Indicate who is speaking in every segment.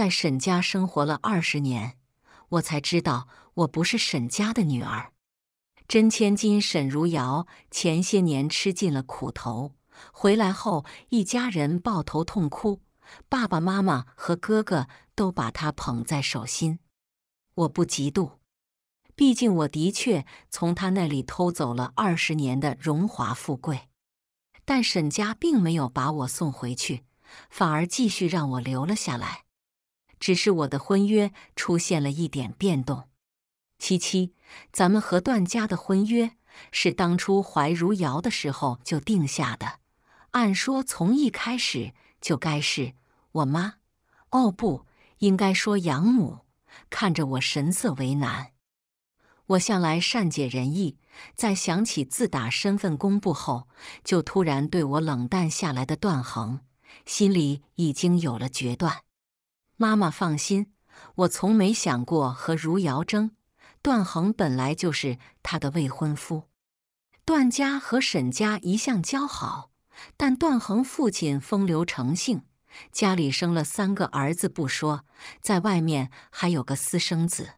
Speaker 1: 在沈家生活了二十年，我才知道我不是沈家的女儿，真千金沈如瑶。前些年吃尽了苦头，回来后一家人抱头痛哭，爸爸妈妈和哥哥都把她捧在手心。我不嫉妒，毕竟我的确从她那里偷走了二十年的荣华富贵。但沈家并没有把我送回去，反而继续让我留了下来。只是我的婚约出现了一点变动。七七，咱们和段家的婚约是当初怀如瑶的时候就定下的，按说从一开始就该是我妈。哦，不应该说养母。看着我神色为难，我向来善解人意，在想起自打身份公布后就突然对我冷淡下来的段恒，心里已经有了决断。妈妈放心，我从没想过和如瑶争。段恒本来就是她的未婚夫。段家和沈家一向交好，但段恒父亲风流成性，家里生了三个儿子不说，在外面还有个私生子。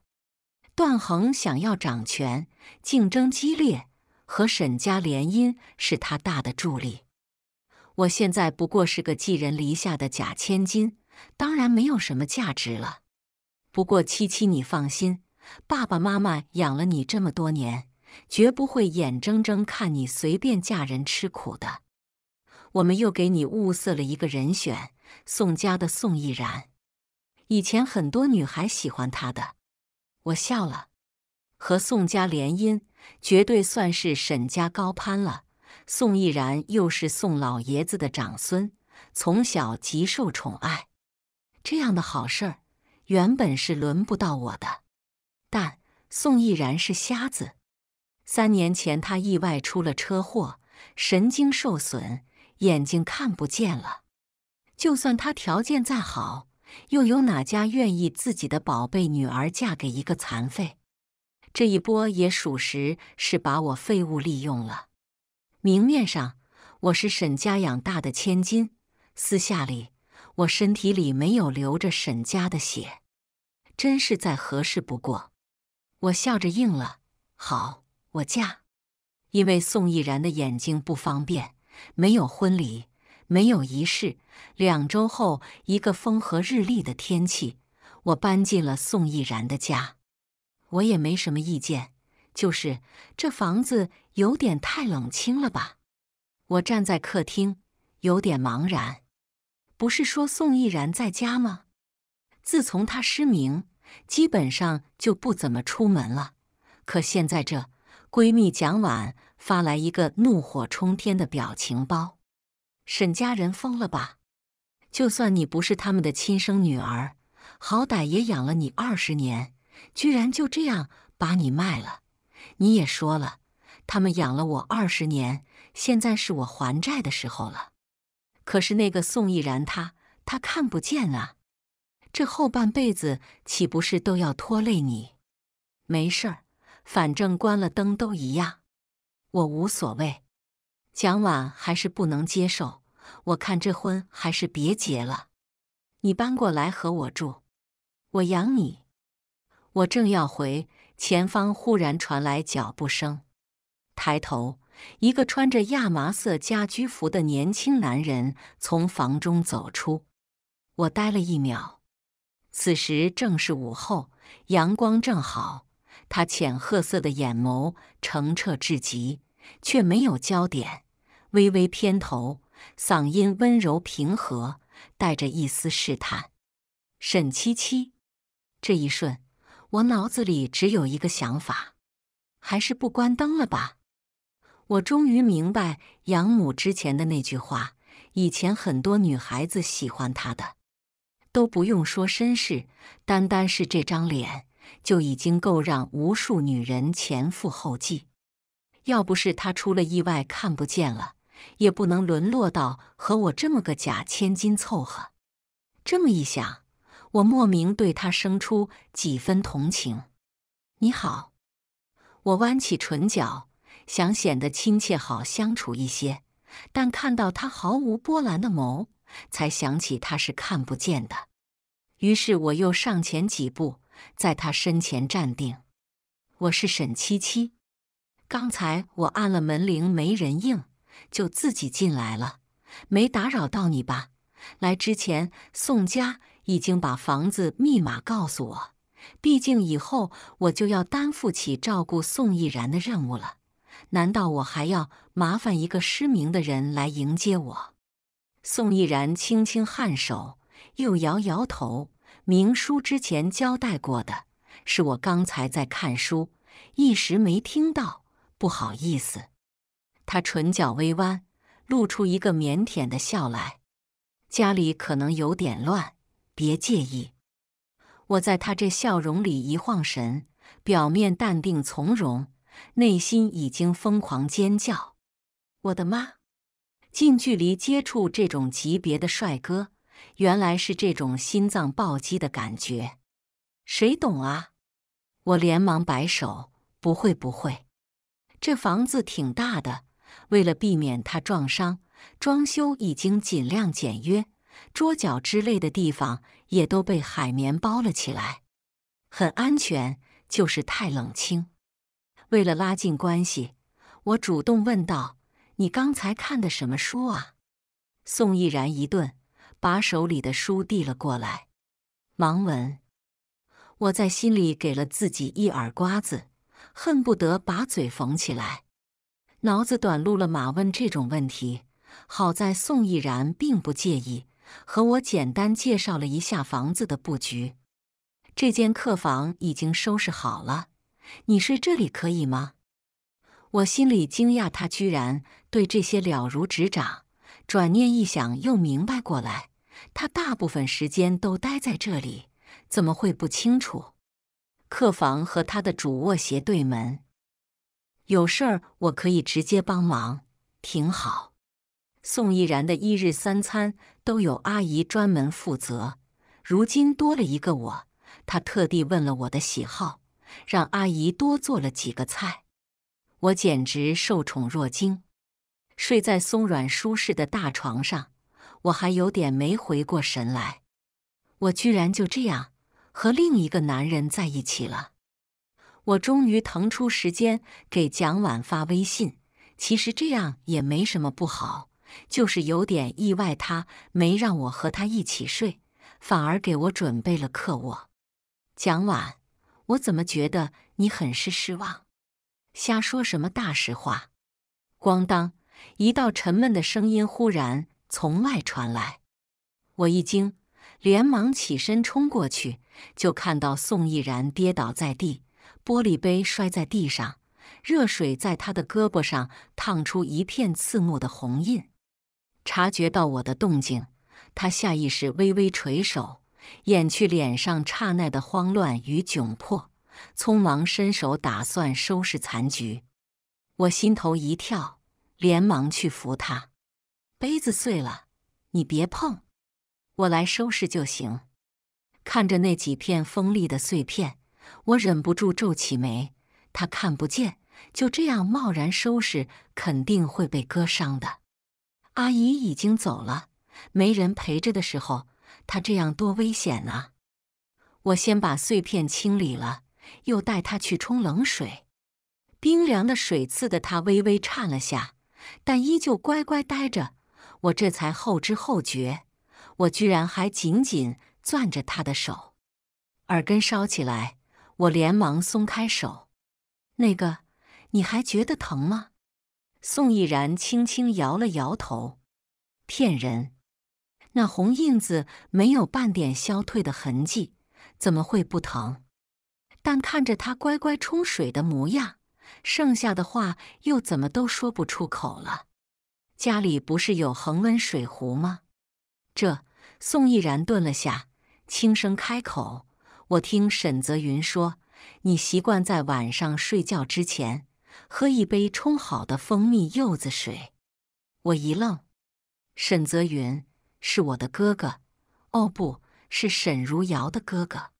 Speaker 1: 段恒想要掌权，竞争激烈，和沈家联姻是他大的助力。我现在不过是个寄人篱下的假千金。当然没有什么价值了。不过七七，你放心，爸爸妈妈养了你这么多年，绝不会眼睁睁看你随便嫁人吃苦的。我们又给你物色了一个人选，宋家的宋逸然。以前很多女孩喜欢他的。我笑了，和宋家联姻，绝对算是沈家高攀了。宋逸然又是宋老爷子的长孙，从小极受宠爱。这样的好事儿，原本是轮不到我的。但宋逸然是瞎子，三年前他意外出了车祸，神经受损，眼睛看不见了。就算他条件再好，又有哪家愿意自己的宝贝女儿嫁给一个残废？这一波也属实是把我废物利用了。明面上我是沈家养大的千金，私下里。我身体里没有流着沈家的血，真是再合适不过。我笑着应了：“好，我嫁。”因为宋逸然的眼睛不方便，没有婚礼，没有仪式。两周后，一个风和日丽的天气，我搬进了宋逸然的家。我也没什么意见，就是这房子有点太冷清了吧。我站在客厅，有点茫然。不是说宋逸然在家吗？自从他失明，基本上就不怎么出门了。可现在这闺蜜蒋婉发来一个怒火冲天的表情包，沈家人疯了吧？就算你不是他们的亲生女儿，好歹也养了你二十年，居然就这样把你卖了。你也说了，他们养了我二十年，现在是我还债的时候了。可是那个宋逸然，他他看不见啊，这后半辈子岂不是都要拖累你？没事儿，反正关了灯都一样，我无所谓。蒋婉还是不能接受，我看这婚还是别结了。你搬过来和我住，我养你。我正要回，前方忽然传来脚步声，抬头。一个穿着亚麻色家居服的年轻男人从房中走出，我呆了一秒。此时正是午后，阳光正好。他浅褐色的眼眸澄澈至极，却没有焦点。微微偏头，嗓音温柔平和，带着一丝试探。沈七七，这一瞬，我脑子里只有一个想法：还是不关灯了吧。我终于明白养母之前的那句话：以前很多女孩子喜欢他的，都不用说身世，单单是这张脸就已经够让无数女人前赴后继。要不是他出了意外看不见了，也不能沦落到和我这么个假千金凑合。这么一想，我莫名对他生出几分同情。你好，我弯起唇角。想显得亲切好相处一些，但看到他毫无波澜的眸，才想起他是看不见的。于是我又上前几步，在他身前站定。我是沈七七，刚才我按了门铃没人应，就自己进来了，没打扰到你吧？来之前，宋家已经把房子密码告诉我，毕竟以后我就要担负起照顾宋逸然的任务了。难道我还要麻烦一个失明的人来迎接我？宋逸然轻轻颔首，又摇摇头。明叔之前交代过的，是我刚才在看书，一时没听到，不好意思。他唇角微弯，露出一个腼腆的笑来。家里可能有点乱，别介意。我在他这笑容里一晃神，表面淡定从容。内心已经疯狂尖叫，我的妈！近距离接触这种级别的帅哥，原来是这种心脏暴击的感觉，谁懂啊？我连忙摆手，不会不会。这房子挺大的，为了避免他撞伤，装修已经尽量简约，桌角之类的地方也都被海绵包了起来，很安全，就是太冷清。为了拉近关系，我主动问道：“你刚才看的什么书啊？”宋逸然一顿，把手里的书递了过来，盲文。我在心里给了自己一耳瓜子，恨不得把嘴缝起来，脑子短路了，马问这种问题。好在宋逸然并不介意，和我简单介绍了一下房子的布局。这间客房已经收拾好了。你睡这里可以吗？我心里惊讶，他居然对这些了如指掌。转念一想，又明白过来，他大部分时间都待在这里，怎么会不清楚？客房和他的主卧斜对门，有事儿我可以直接帮忙，挺好。宋逸然的一日三餐都有阿姨专门负责，如今多了一个我，他特地问了我的喜好。让阿姨多做了几个菜，我简直受宠若惊。睡在松软舒适的大床上，我还有点没回过神来。我居然就这样和另一个男人在一起了。我终于腾出时间给蒋婉发微信。其实这样也没什么不好，就是有点意外，他没让我和他一起睡，反而给我准备了客卧。蒋婉。我怎么觉得你很是失望？瞎说什么大实话！咣当，一道沉闷的声音忽然从外传来，我一惊，连忙起身冲过去，就看到宋逸然跌倒在地，玻璃杯摔在地上，热水在他的胳膊上烫出一片刺目的红印。察觉到我的动静，他下意识微微垂手。掩去脸上刹那的慌乱与窘迫，匆忙伸手打算收拾残局。我心头一跳，连忙去扶他。杯子碎了，你别碰，我来收拾就行。看着那几片锋利的碎片，我忍不住皱起眉。他看不见，就这样贸然收拾，肯定会被割伤的。阿姨已经走了，没人陪着的时候。他这样多危险啊！我先把碎片清理了，又带他去冲冷水。冰凉的水刺得他微微颤了下，但依旧乖乖呆着。我这才后知后觉，我居然还紧紧攥着他的手，耳根烧起来，我连忙松开手。那个，你还觉得疼吗？宋逸然轻轻摇了摇头，骗人。那红印子没有半点消退的痕迹，怎么会不疼？但看着他乖乖冲水的模样，剩下的话又怎么都说不出口了。家里不是有恒温水壶吗？这宋逸然顿了下，轻声开口：“我听沈泽云说，你习惯在晚上睡觉之前喝一杯冲好的蜂蜜柚子水。”我一愣，沈泽云。是我的哥哥，哦，不是沈如瑶的哥哥。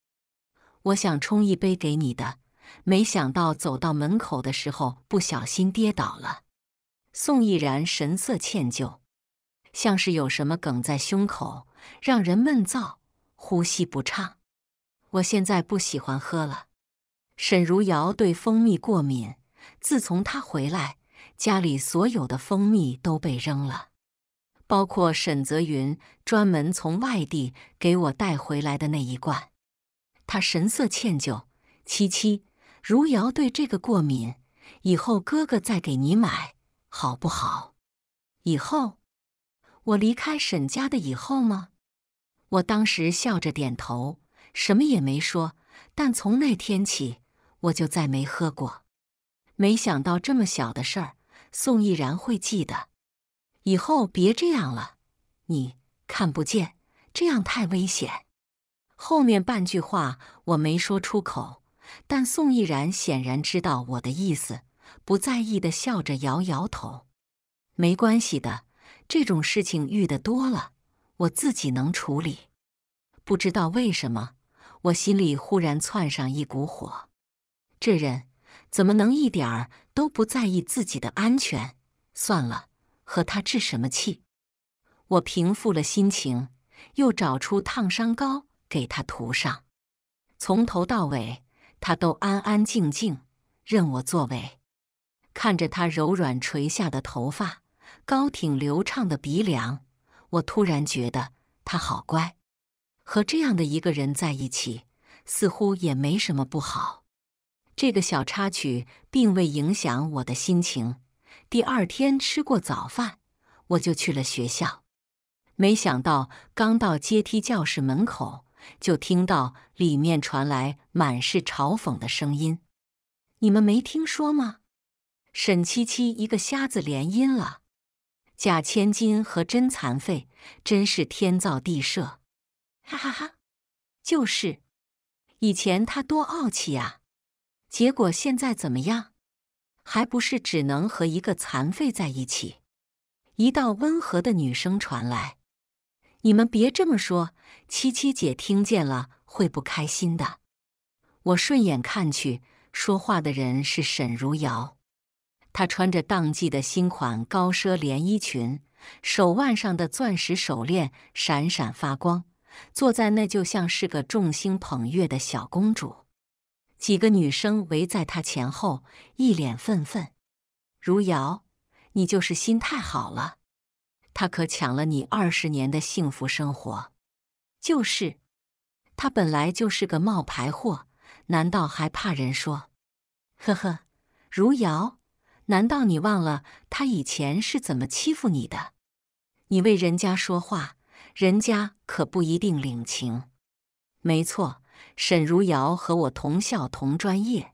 Speaker 1: 我想冲一杯给你的，没想到走到门口的时候不小心跌倒了。宋逸然神色歉疚，像是有什么梗在胸口，让人闷燥，呼吸不畅。我现在不喜欢喝了。沈如瑶对蜂蜜过敏，自从她回来，家里所有的蜂蜜都被扔了。包括沈泽云专门从外地给我带回来的那一罐，他神色歉疚。七七，如瑶对这个过敏，以后哥哥再给你买，好不好？以后？我离开沈家的以后吗？我当时笑着点头，什么也没说。但从那天起，我就再没喝过。没想到这么小的事儿，宋逸然会记得。以后别这样了，你看不见，这样太危险。后面半句话我没说出口，但宋逸然显然知道我的意思，不在意的笑着摇摇头：“没关系的，这种事情遇的多了，我自己能处理。”不知道为什么，我心里忽然窜上一股火，这人怎么能一点儿都不在意自己的安全？算了。和他置什么气？我平复了心情，又找出烫伤膏给他涂上。从头到尾，他都安安静静，任我作为。看着他柔软垂下的头发，高挺流畅的鼻梁，我突然觉得他好乖。和这样的一个人在一起，似乎也没什么不好。这个小插曲并未影响我的心情。第二天吃过早饭，我就去了学校。没想到刚到阶梯教室门口，就听到里面传来满是嘲讽的声音：“你们没听说吗？沈七七一个瞎子联姻了，假千金和真残废，真是天造地设！”哈哈哈，就是，以前他多傲气啊，结果现在怎么样？还不是只能和一个残废在一起？一道温和的女声传来：“你们别这么说，七七姐听见了会不开心的。”我顺眼看去，说话的人是沈如瑶，她穿着当季的新款高奢连衣裙，手腕上的钻石手链闪闪发光，坐在那就像是个众星捧月的小公主。几个女生围在他前后，一脸愤愤。如瑶，你就是心太好了，他可抢了你二十年的幸福生活。就是，他本来就是个冒牌货，难道还怕人说？呵呵，如瑶，难道你忘了他以前是怎么欺负你的？你为人家说话，人家可不一定领情。没错。沈如瑶和我同校同专业，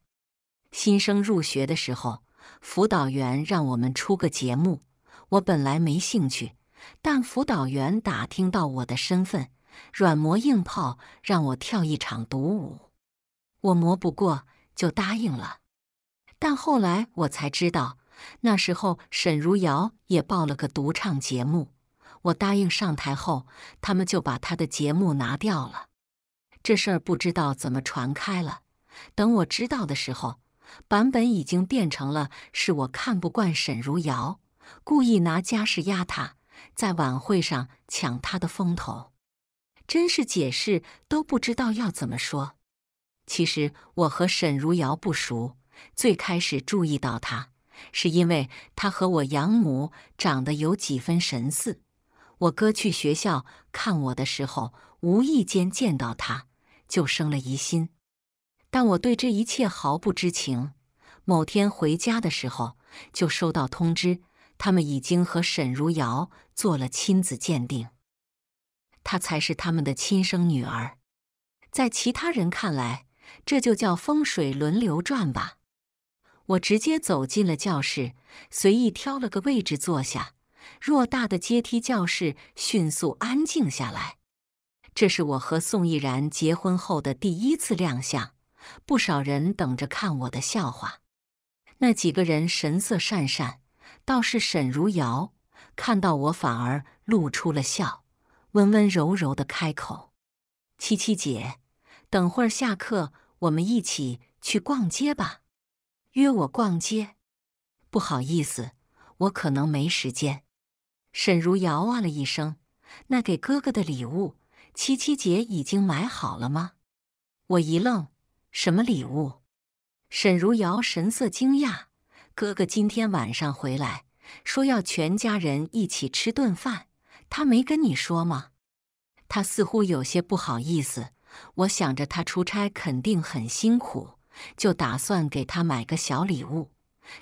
Speaker 1: 新生入学的时候，辅导员让我们出个节目。我本来没兴趣，但辅导员打听到我的身份，软磨硬泡让我跳一场独舞。我磨不过，就答应了。但后来我才知道，那时候沈如瑶也报了个独唱节目。我答应上台后，他们就把她的节目拿掉了。这事儿不知道怎么传开了，等我知道的时候，版本已经变成了是我看不惯沈如瑶，故意拿家世压他，在晚会上抢他的风头，真是解释都不知道要怎么说。其实我和沈如瑶不熟，最开始注意到她，是因为她和我养母长得有几分神似。我哥去学校看我的时候，无意间见到她。就生了疑心，但我对这一切毫不知情。某天回家的时候，就收到通知，他们已经和沈如瑶做了亲子鉴定，她才是他们的亲生女儿。在其他人看来，这就叫风水轮流转吧。我直接走进了教室，随意挑了个位置坐下。偌大的阶梯教室迅速安静下来。这是我和宋逸然结婚后的第一次亮相，不少人等着看我的笑话。那几个人神色讪讪，倒是沈如瑶看到我反而露出了笑，温温柔柔的开口：“七七姐，等会儿下课我们一起去逛街吧。”约我逛街？不好意思，我可能没时间。沈如瑶啊了一声：“那给哥哥的礼物。”七七姐已经买好了吗？我一愣，什么礼物？沈如瑶神色惊讶。哥哥今天晚上回来，说要全家人一起吃顿饭，他没跟你说吗？他似乎有些不好意思。我想着他出差肯定很辛苦，就打算给他买个小礼物。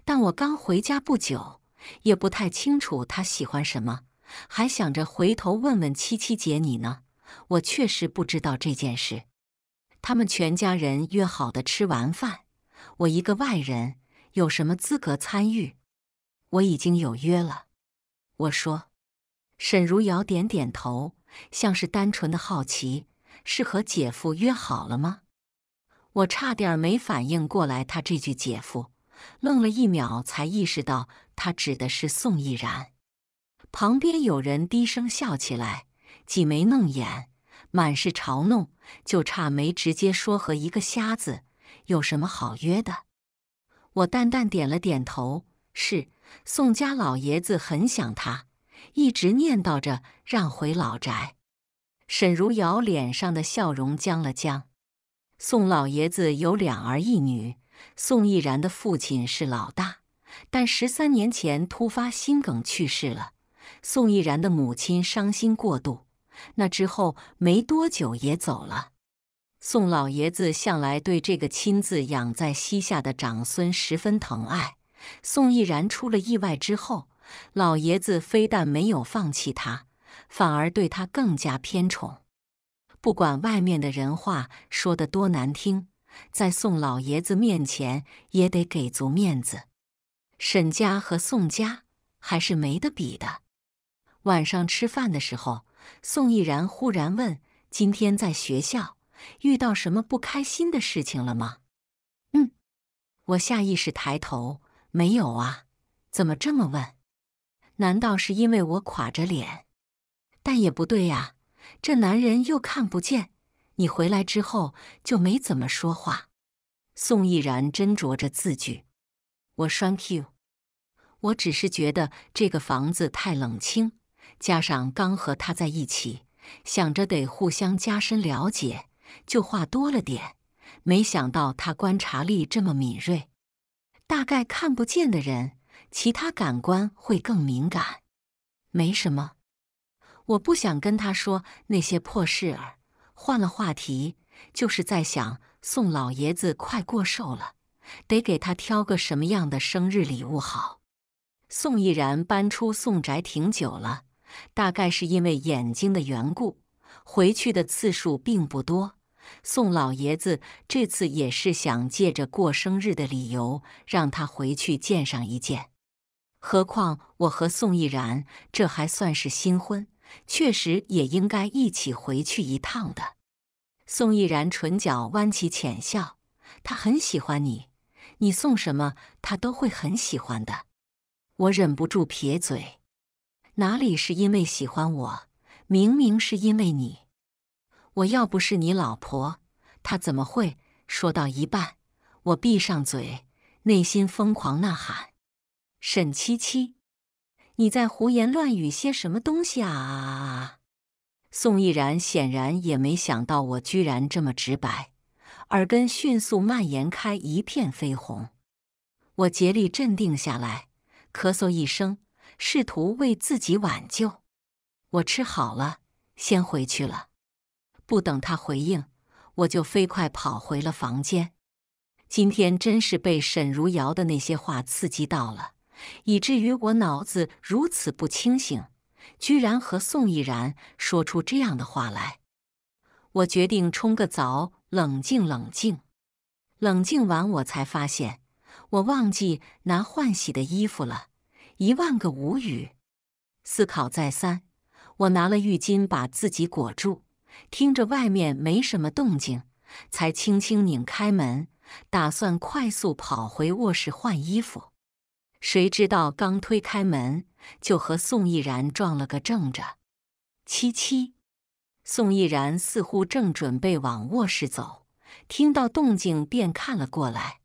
Speaker 1: 但我刚回家不久，也不太清楚他喜欢什么，还想着回头问问七七姐你呢。我确实不知道这件事。他们全家人约好的吃完饭，我一个外人有什么资格参与？我已经有约了。我说。沈如瑶点点头，像是单纯的好奇，是和姐夫约好了吗？我差点没反应过来，他这句“姐夫”愣了一秒，才意识到他指的是宋逸然。旁边有人低声笑起来。挤眉弄眼，满是嘲弄，就差没直接说和一个瞎子有什么好约的。我淡淡点了点头，是。宋家老爷子很想他，一直念叨着让回老宅。沈如瑶脸上的笑容僵了僵。宋老爷子有两儿一女，宋逸然的父亲是老大，但十三年前突发心梗去世了。宋逸然的母亲伤心过度。那之后没多久也走了。宋老爷子向来对这个亲自养在膝下的长孙十分疼爱。宋毅然出了意外之后，老爷子非但没有放弃他，反而对他更加偏宠。不管外面的人话说得多难听，在宋老爷子面前也得给足面子。沈家和宋家还是没得比的。晚上吃饭的时候。宋逸然忽然问：“今天在学校遇到什么不开心的事情了吗？”“嗯。”我下意识抬头，“没有啊，怎么这么问？难道是因为我垮着脸？但也不对呀，这男人又看不见。你回来之后就没怎么说话。”宋逸然斟酌着字句：“我栓 h a n k you，我只是觉得这个房子太冷清。”加上刚和他在一起，想着得互相加深了解，就话多了点。没想到他观察力这么敏锐，大概看不见的人，其他感官会更敏感。没什么，我不想跟他说那些破事儿。换了话题，就是在想宋老爷子快过寿了，得给他挑个什么样的生日礼物好。宋逸然搬出宋宅挺久了。大概是因为眼睛的缘故，回去的次数并不多。宋老爷子这次也是想借着过生日的理由让他回去见上一见。何况我和宋逸然这还算是新婚，确实也应该一起回去一趟的。宋逸然唇角弯起浅笑，他很喜欢你，你送什么他都会很喜欢的。我忍不住撇嘴。哪里是因为喜欢我，明明是因为你。我要不是你老婆，他怎么会？说到一半，我闭上嘴，内心疯狂呐喊：“沈七七，你在胡言乱语些什么东西啊！”宋逸然显然也没想到我居然这么直白，耳根迅速蔓延开一片绯红。我竭力镇定下来，咳嗽一声。试图为自己挽救。我吃好了，先回去了。不等他回应，我就飞快跑回了房间。今天真是被沈如瑶的那些话刺激到了，以至于我脑子如此不清醒，居然和宋逸然说出这样的话来。我决定冲个澡，冷静冷静。冷静完，我才发现我忘记拿换洗的衣服了。一万个无语。思考再三，我拿了浴巾把自己裹住，听着外面没什么动静，才轻轻拧开门，打算快速跑回卧室换衣服。谁知道刚推开门，就和宋逸然撞了个正着。七七，宋逸然似乎正准备往卧室走，听到动静便看了过来。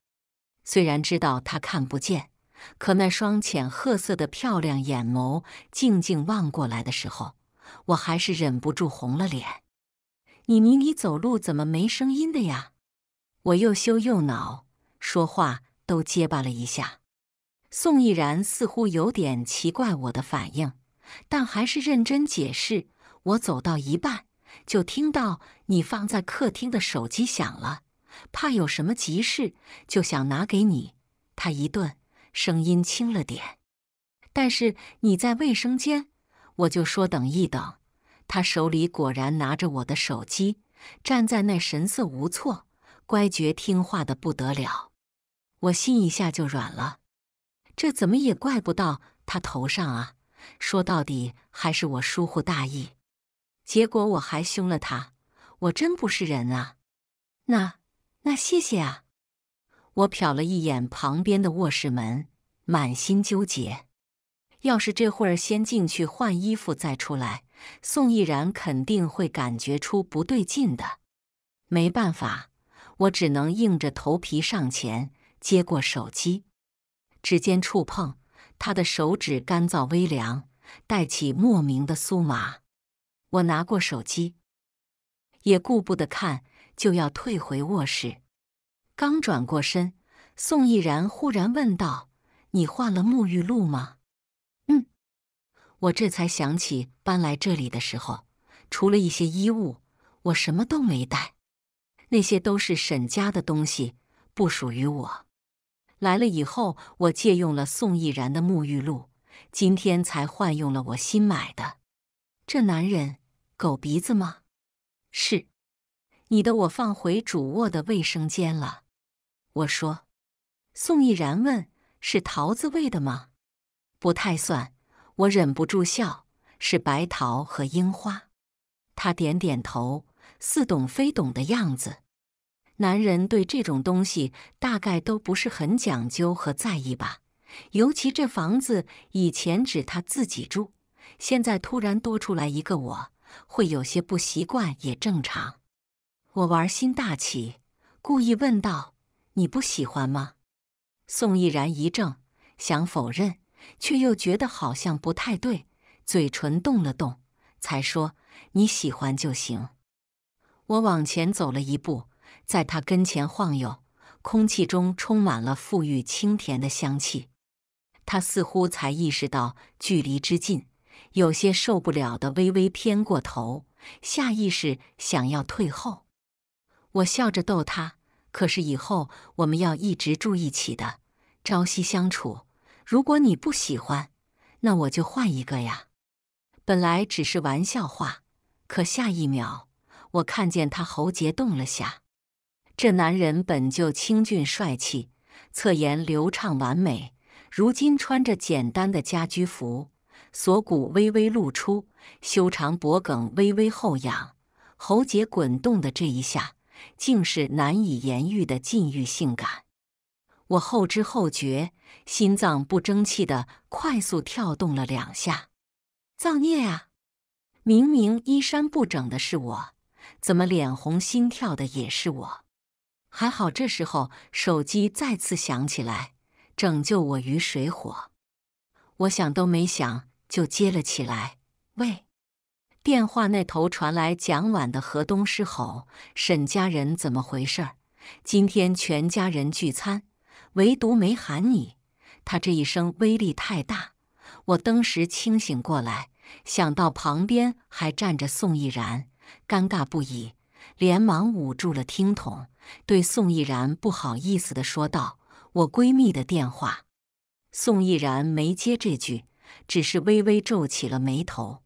Speaker 1: 虽然知道他看不见。可那双浅褐色的漂亮眼眸静静望过来的时候，我还是忍不住红了脸。你你你，走路怎么没声音的呀？我又羞又恼，说话都结巴了一下。宋逸然似乎有点奇怪我的反应，但还是认真解释。我走到一半，就听到你放在客厅的手机响了，怕有什么急事，就想拿给你。他一顿。声音轻了点，但是你在卫生间，我就说等一等。他手里果然拿着我的手机，站在那，神色无措，乖觉听话的不得了。我心一下就软了，这怎么也怪不到他头上啊！说到底还是我疏忽大意，结果我还凶了他，我真不是人啊！那那谢谢啊。我瞟了一眼旁边的卧室门，满心纠结。要是这会儿先进去换衣服再出来，宋逸然肯定会感觉出不对劲的。没办法，我只能硬着头皮上前接过手机，指尖触碰他的手指，干燥微凉，带起莫名的酥麻。我拿过手机，也顾不得看，就要退回卧室。刚转过身，宋逸然忽然问道：“你换了沐浴露吗？”“嗯。”我这才想起搬来这里的时候，除了一些衣物，我什么都没带。那些都是沈家的东西，不属于我。来了以后，我借用了宋逸然的沐浴露，今天才换用了我新买的。这男人，狗鼻子吗？是你的，我放回主卧的卫生间了。我说：“宋逸然问是桃子味的吗？不太算。”我忍不住笑：“是白桃和樱花。”他点点头，似懂非懂的样子。男人对这种东西大概都不是很讲究和在意吧。尤其这房子以前只他自己住，现在突然多出来一个我，会有些不习惯也正常。我玩心大起，故意问道。你不喜欢吗？宋逸然一怔，想否认，却又觉得好像不太对，嘴唇动了动，才说：“你喜欢就行。”我往前走了一步，在他跟前晃悠，空气中充满了馥郁清甜的香气。他似乎才意识到距离之近，有些受不了的微微偏过头，下意识想要退后。我笑着逗他。可是以后我们要一直住一起的，朝夕相处。如果你不喜欢，那我就换一个呀。本来只是玩笑话，可下一秒，我看见他喉结动了下。这男人本就清俊帅气，侧颜流畅完美，如今穿着简单的家居服，锁骨微微露出，修长脖颈微微后仰，喉结滚动的这一下。竟是难以言喻的禁欲性感，我后知后觉，心脏不争气的快速跳动了两下，造孽啊！明明衣衫不整的是我，怎么脸红心跳的也是我？还好这时候手机再次响起来，拯救我于水火。我想都没想就接了起来，喂。电话那头传来蒋婉的河东狮吼：“沈家人怎么回事？今天全家人聚餐，唯独没喊你。”他这一声威力太大，我登时清醒过来，想到旁边还站着宋逸然，尴尬不已，连忙捂住了听筒，对宋逸然不好意思地说道：“我闺蜜的电话。”宋逸然没接这句，只是微微皱起了眉头。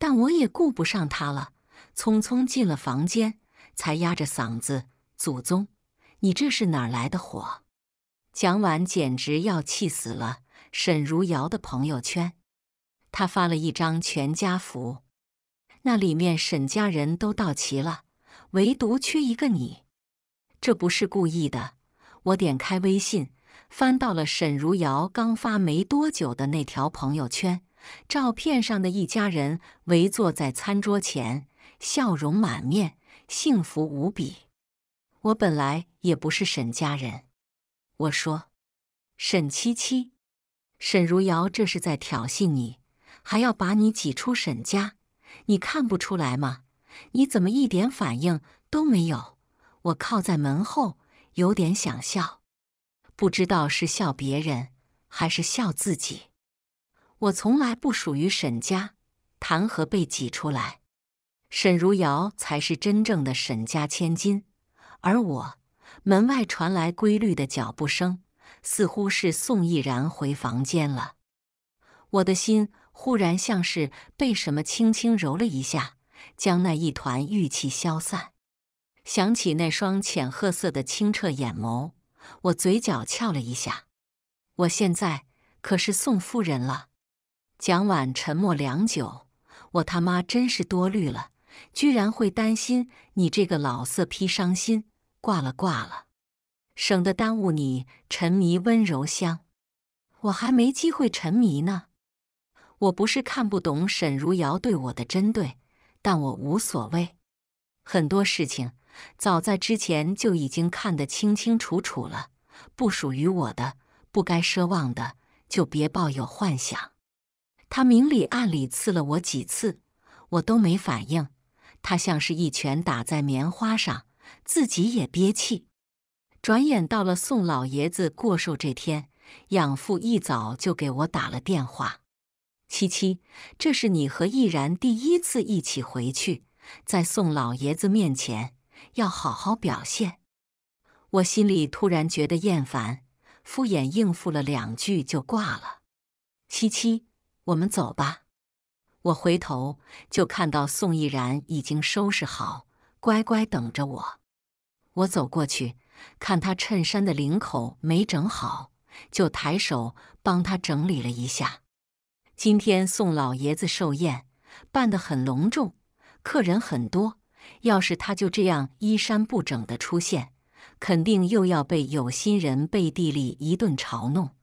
Speaker 1: 但我也顾不上他了，匆匆进了房间，才压着嗓子：“祖宗，你这是哪儿来的火？”蒋婉简直要气死了。沈如瑶的朋友圈，他发了一张全家福，那里面沈家人都到齐了，唯独缺一个你。这不是故意的。我点开微信，翻到了沈如瑶刚发没多久的那条朋友圈。照片上的一家人围坐在餐桌前，笑容满面，幸福无比。我本来也不是沈家人，我说：“沈七七，沈如瑶，这是在挑衅你，还要把你挤出沈家，你看不出来吗？你怎么一点反应都没有？”我靠在门后，有点想笑，不知道是笑别人还是笑自己。我从来不属于沈家，谈何被挤出来？沈如瑶才是真正的沈家千金，而我……门外传来规律的脚步声，似乎是宋逸然回房间了。我的心忽然像是被什么轻轻揉了一下，将那一团郁气消散。想起那双浅褐色的清澈眼眸，我嘴角翘了一下。我现在可是宋夫人了。蒋婉沉默良久，我他妈真是多虑了，居然会担心你这个老色批伤心挂了挂了，省得耽误你沉迷温柔乡。我还没机会沉迷呢，我不是看不懂沈如瑶对我的针对，但我无所谓。很多事情早在之前就已经看得清清楚楚了，不属于我的，不该奢望的，就别抱有幻想。他明里暗里刺了我几次，我都没反应。他像是一拳打在棉花上，自己也憋气。转眼到了宋老爷子过寿这天，养父一早就给我打了电话：“七七，这是你和毅然第一次一起回去，在宋老爷子面前要好好表现。”我心里突然觉得厌烦，敷衍应付了两句就挂了。七七。我们走吧。我回头就看到宋逸然已经收拾好，乖乖等着我。我走过去，看他衬衫的领口没整好，就抬手帮他整理了一下。今天宋老爷子寿宴办得很隆重，客人很多，要是他就这样衣衫不整的出现，肯定又要被有心人背地里一顿嘲弄。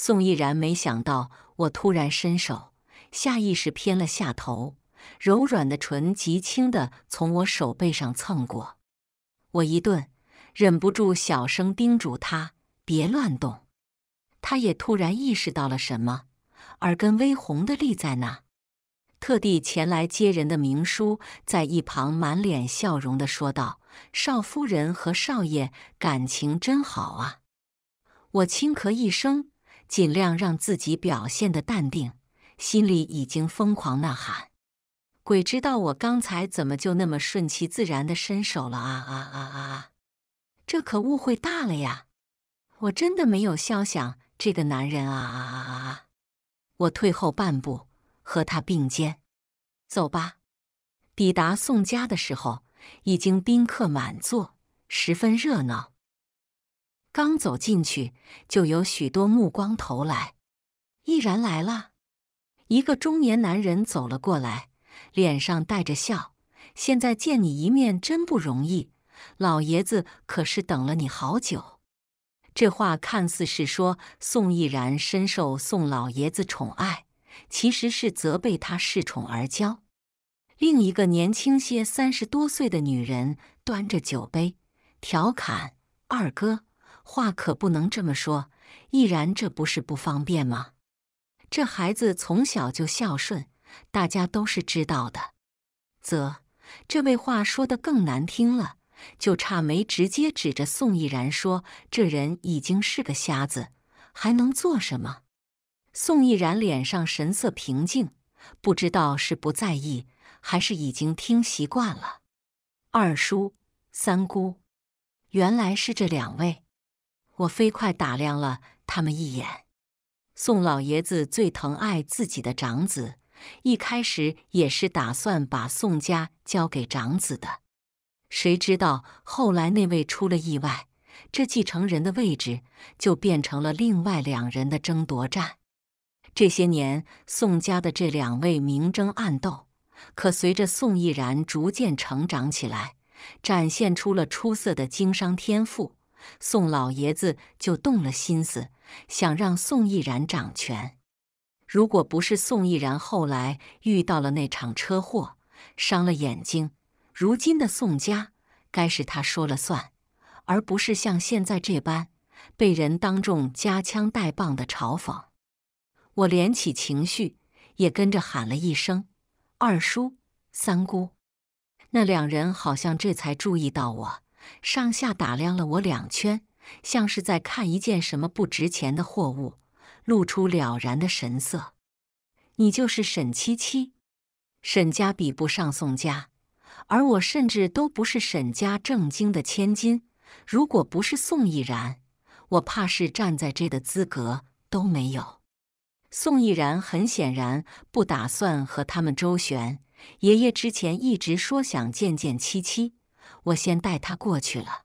Speaker 1: 宋逸然没想到我突然伸手，下意识偏了下头，柔软的唇极轻的从我手背上蹭过。我一顿，忍不住小声叮嘱他别乱动。他也突然意识到了什么，耳根微红的立在那。特地前来接人的明叔在一旁满脸笑容的说道：“少夫人和少爷感情真好啊。”我轻咳一声。尽量让自己表现的淡定，心里已经疯狂呐喊：“鬼知道我刚才怎么就那么顺其自然的伸手了啊啊啊啊！这可误会大了呀！我真的没有肖想这个男人啊啊啊啊！我退后半步，和他并肩走吧。抵达宋家的时候，已经宾客满座，十分热闹。”刚走进去，就有许多目光投来。毅然来了，一个中年男人走了过来，脸上带着笑。现在见你一面真不容易，老爷子可是等了你好久。这话看似是说宋毅然深受宋老爷子宠爱，其实是责备他恃宠而骄。另一个年轻些、三十多岁的女人端着酒杯，调侃二哥。话可不能这么说，毅然这不是不方便吗？这孩子从小就孝顺，大家都是知道的。啧，这位话说的更难听了，就差没直接指着宋毅然说：“这人已经是个瞎子，还能做什么？”宋毅然脸上神色平静，不知道是不在意，还是已经听习惯了。二叔、三姑，原来是这两位。我飞快打量了他们一眼。宋老爷子最疼爱自己的长子，一开始也是打算把宋家交给长子的。谁知道后来那位出了意外，这继承人的位置就变成了另外两人的争夺战。这些年，宋家的这两位明争暗斗，可随着宋毅然逐渐成长起来，展现出了出色的经商天赋。宋老爷子就动了心思，想让宋逸然掌权。如果不是宋逸然后来遇到了那场车祸，伤了眼睛，如今的宋家该是他说了算，而不是像现在这般被人当众夹枪带棒的嘲讽。我连起情绪，也跟着喊了一声：“二叔、三姑。”那两人好像这才注意到我。上下打量了我两圈，像是在看一件什么不值钱的货物，露出了然的神色。你就是沈七七，沈家比不上宋家，而我甚至都不是沈家正经的千金。如果不是宋逸然，我怕是站在这的资格都没有。宋逸然很显然不打算和他们周旋。爷爷之前一直说想见见七七。我先带他过去了。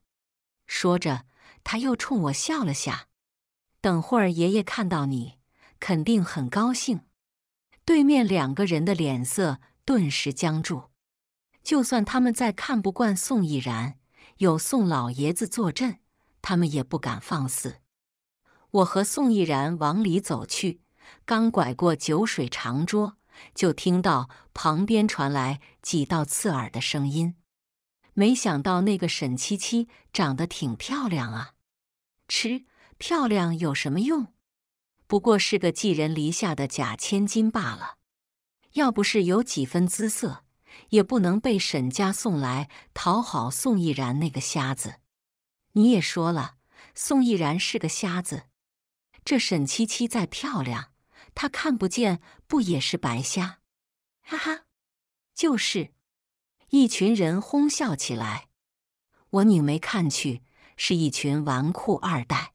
Speaker 1: 说着，他又冲我笑了下。等会儿爷爷看到你，肯定很高兴。对面两个人的脸色顿时僵住。就算他们再看不惯宋逸然，有宋老爷子坐镇，他们也不敢放肆。我和宋逸然往里走去，刚拐过酒水长桌，就听到旁边传来几道刺耳的声音。没想到那个沈七七长得挺漂亮啊，吃漂亮有什么用？不过是个寄人篱下的假千金罢了。要不是有几分姿色，也不能被沈家送来讨好宋逸然那个瞎子。你也说了，宋逸然是个瞎子，这沈七七再漂亮，他看不见不也是白瞎？哈哈，就是。一群人哄笑起来，我拧眉看去，是一群纨绔二代。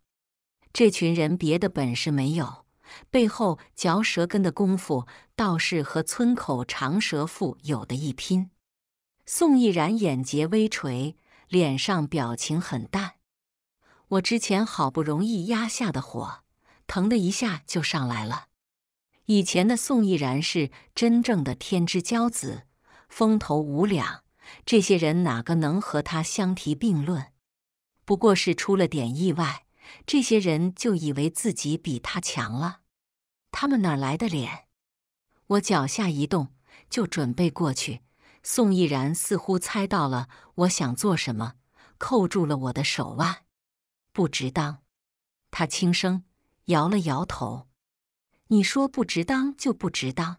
Speaker 1: 这群人别的本事没有，背后嚼舌根的功夫倒是和村口长舌妇有的一拼。宋逸然眼睫微垂，脸上表情很淡。我之前好不容易压下的火，疼的一下就上来了。以前的宋逸然是真正的天之骄子。风头无两，这些人哪个能和他相提并论？不过是出了点意外，这些人就以为自己比他强了，他们哪来的脸？我脚下一动，就准备过去。宋逸然似乎猜到了我想做什么，扣住了我的手腕。不值当，他轻声摇了摇头。你说不值当就不值当，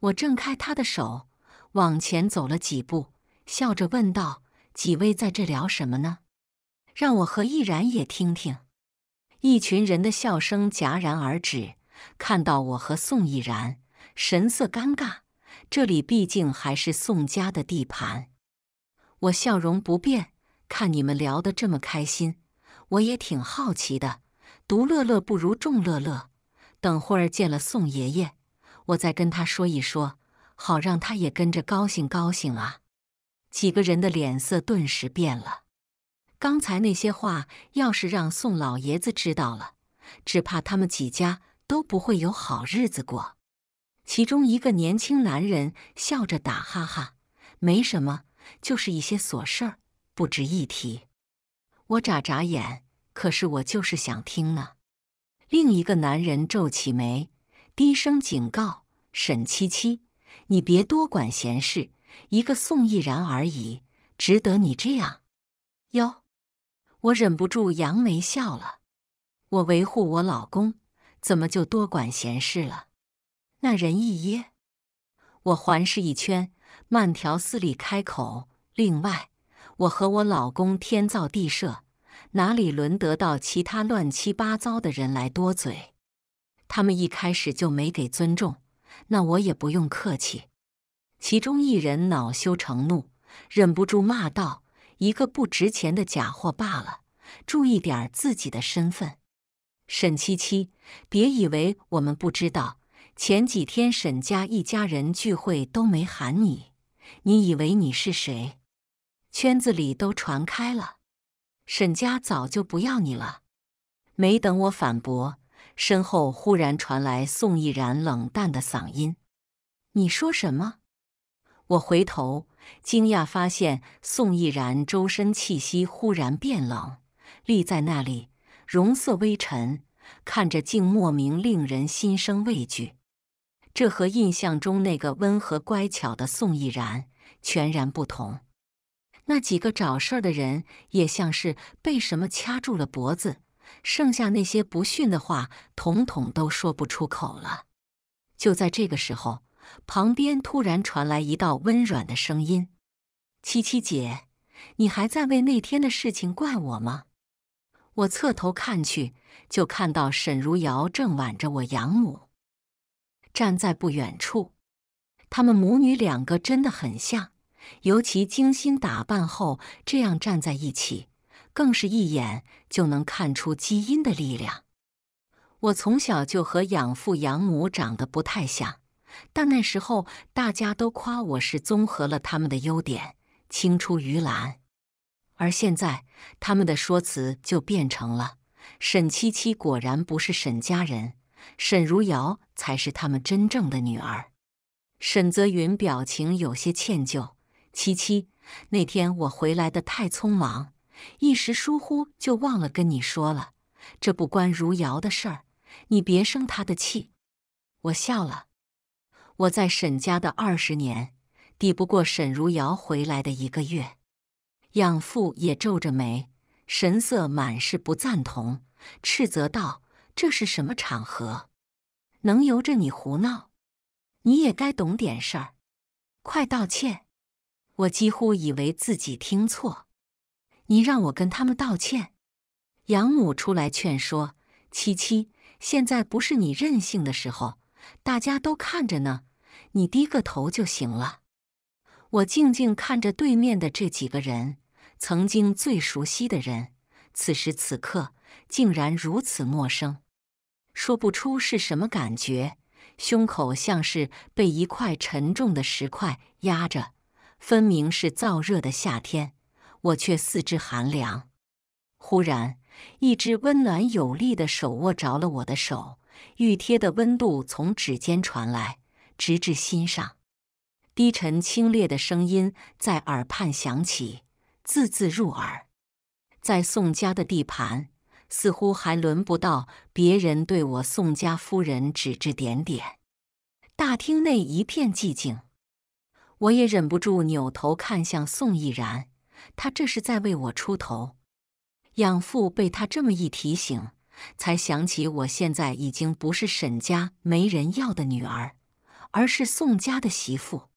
Speaker 1: 我挣开他的手。往前走了几步，笑着问道：“几位在这聊什么呢？让我和易然也听听。”一群人的笑声戛然而止，看到我和宋易然，神色尴尬。这里毕竟还是宋家的地盘，我笑容不变。看你们聊得这么开心，我也挺好奇的。独乐乐不如众乐乐，等会儿见了宋爷爷，我再跟他说一说。好让他也跟着高兴高兴啊！几个人的脸色顿时变了。刚才那些话要是让宋老爷子知道了，只怕他们几家都不会有好日子过。其中一个年轻男人笑着打哈哈：“没什么，就是一些琐事儿，不值一提。”我眨眨眼，可是我就是想听呢。另一个男人皱起眉，低声警告沈七七。你别多管闲事，一个宋逸然而已，值得你这样？哟，我忍不住扬眉笑了。我维护我老公，怎么就多管闲事了？那人一噎，我环视一圈，慢条斯理开口：“另外，我和我老公天造地设，哪里轮得到其他乱七八糟的人来多嘴？他们一开始就没给尊重。”那我也不用客气。其中一人恼羞成怒，忍不住骂道：“一个不值钱的假货罢了，注意点自己的身份。”沈七七，别以为我们不知道，前几天沈家一家人聚会都没喊你，你以为你是谁？圈子里都传开了，沈家早就不要你了。没等我反驳。身后忽然传来宋逸然冷淡的嗓音：“你说什么？”我回头，惊讶发现宋逸然周身气息忽然变冷，立在那里，容色微沉，看着竟莫名令人心生畏惧。这和印象中那个温和乖巧的宋逸然全然不同。那几个找事儿的人也像是被什么掐住了脖子。剩下那些不逊的话，统统都说不出口了。就在这个时候，旁边突然传来一道温软的声音：“七七姐，你还在为那天的事情怪我吗？”我侧头看去，就看到沈如瑶正挽着我养母站在不远处。他们母女两个真的很像，尤其精心打扮后这样站在一起。更是一眼就能看出基因的力量。我从小就和养父养母长得不太像，但那时候大家都夸我是综合了他们的优点，青出于蓝。而现在他们的说辞就变成了：沈七七果然不是沈家人，沈如瑶才是他们真正的女儿。沈泽云表情有些歉疚：“七七，那天我回来的太匆忙。”一时疏忽就忘了跟你说了，这不关如瑶的事儿，你别生他的气。我笑了，我在沈家的二十年，抵不过沈如瑶回来的一个月。养父也皱着眉，神色满是不赞同，斥责道：“这是什么场合，能由着你胡闹？你也该懂点事儿，快道歉！”我几乎以为自己听错。你让我跟他们道歉，养母出来劝说七七：“现在不是你任性的时候，大家都看着呢，你低个头就行了。”我静静看着对面的这几个人，曾经最熟悉的人，此时此刻竟然如此陌生，说不出是什么感觉，胸口像是被一块沉重的石块压着，分明是燥热的夏天。我却四肢寒凉，忽然，一只温暖有力的手握着了我的手，玉贴的温度从指尖传来，直至心上。低沉清冽的声音在耳畔响起，字字入耳。在宋家的地盘，似乎还轮不到别人对我宋家夫人指指点点。大厅内一片寂静，我也忍不住扭头看向宋逸然。他这是在为我出头。养父被他这么一提醒，才想起我现在已经不是沈家没人要的女儿，而是宋家的媳妇。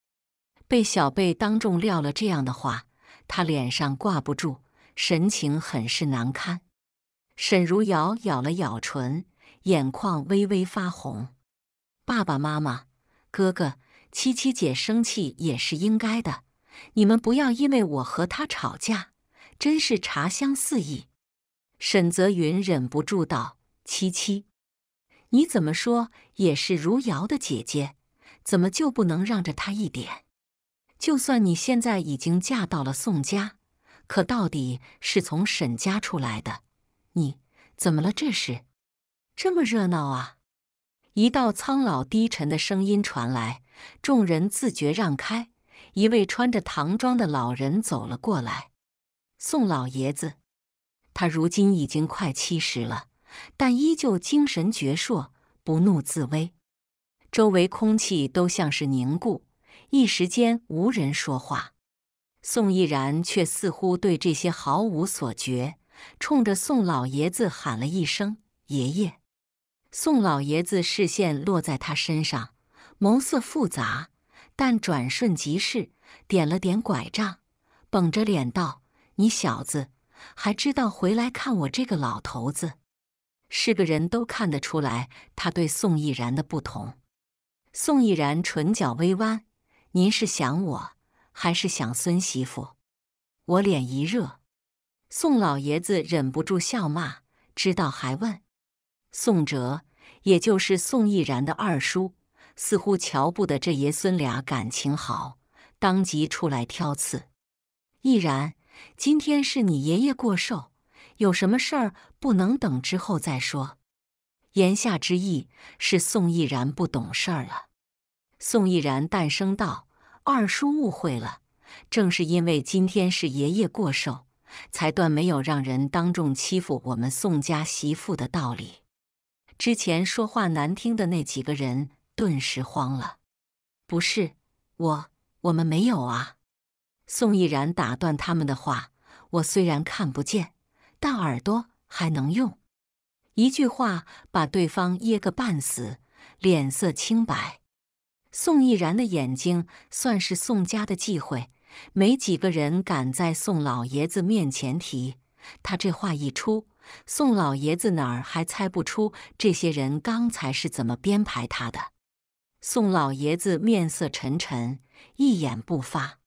Speaker 1: 被小贝当众撂了这样的话，他脸上挂不住，神情很是难堪。沈如瑶咬了咬唇，眼眶微微发红。爸爸妈妈、哥哥、七七姐生气也是应该的。你们不要因为我和他吵架，真是茶香四溢。沈泽云忍不住道：“七七，你怎么说也是如瑶的姐姐，怎么就不能让着她一点？就算你现在已经嫁到了宋家，可到底是从沈家出来的，你怎么了？这是这么热闹啊！”一道苍老低沉的声音传来，众人自觉让开。一位穿着唐装的老人走了过来，宋老爷子，他如今已经快七十了，但依旧精神矍铄，不怒自威。周围空气都像是凝固，一时间无人说话。宋毅然却似乎对这些毫无所觉，冲着宋老爷子喊了一声：“爷爷。”宋老爷子视线落在他身上，眸色复杂。但转瞬即逝，点了点拐杖，绷着脸道：“你小子还知道回来看我这个老头子？是个人都看得出来，他对宋逸然的不同。”宋逸然唇角微弯：“您是想我，还是想孙媳妇？”我脸一热，宋老爷子忍不住笑骂：“知道还问？”宋哲，也就是宋逸然的二叔。似乎瞧不得这爷孙俩感情好，当即出来挑刺。毅然，今天是你爷爷过寿，有什么事儿不能等之后再说？言下之意是宋毅然不懂事儿了。宋毅然淡声道：“二叔误会了，正是因为今天是爷爷过寿，才断没有让人当众欺负我们宋家媳妇的道理。之前说话难听的那几个人。”顿时慌了，不是我，我们没有啊！宋逸然打断他们的话：“我虽然看不见，但耳朵还能用。”一句话把对方噎个半死，脸色青白。宋逸然的眼睛算是宋家的忌讳，没几个人敢在宋老爷子面前提。他这话一出，宋老爷子哪儿还猜不出这些人刚才是怎么编排他的？宋老爷子面色沉沉，一言不发。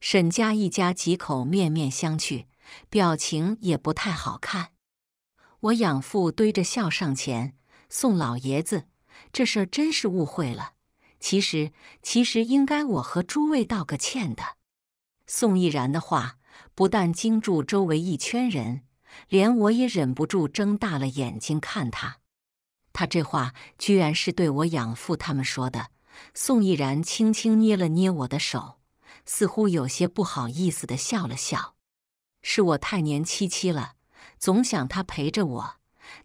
Speaker 1: 沈家一家几口面面相觑，表情也不太好看。我养父堆着笑上前：“宋老爷子，这事真是误会了。其实，其实应该我和诸位道个歉的。”宋逸然的话不但惊住周围一圈人，连我也忍不住睁大了眼睛看他。他这话居然是对我养父他们说的。宋逸然轻轻捏了捏我的手，似乎有些不好意思的笑了笑：“是我太年七七了，总想他陪着我。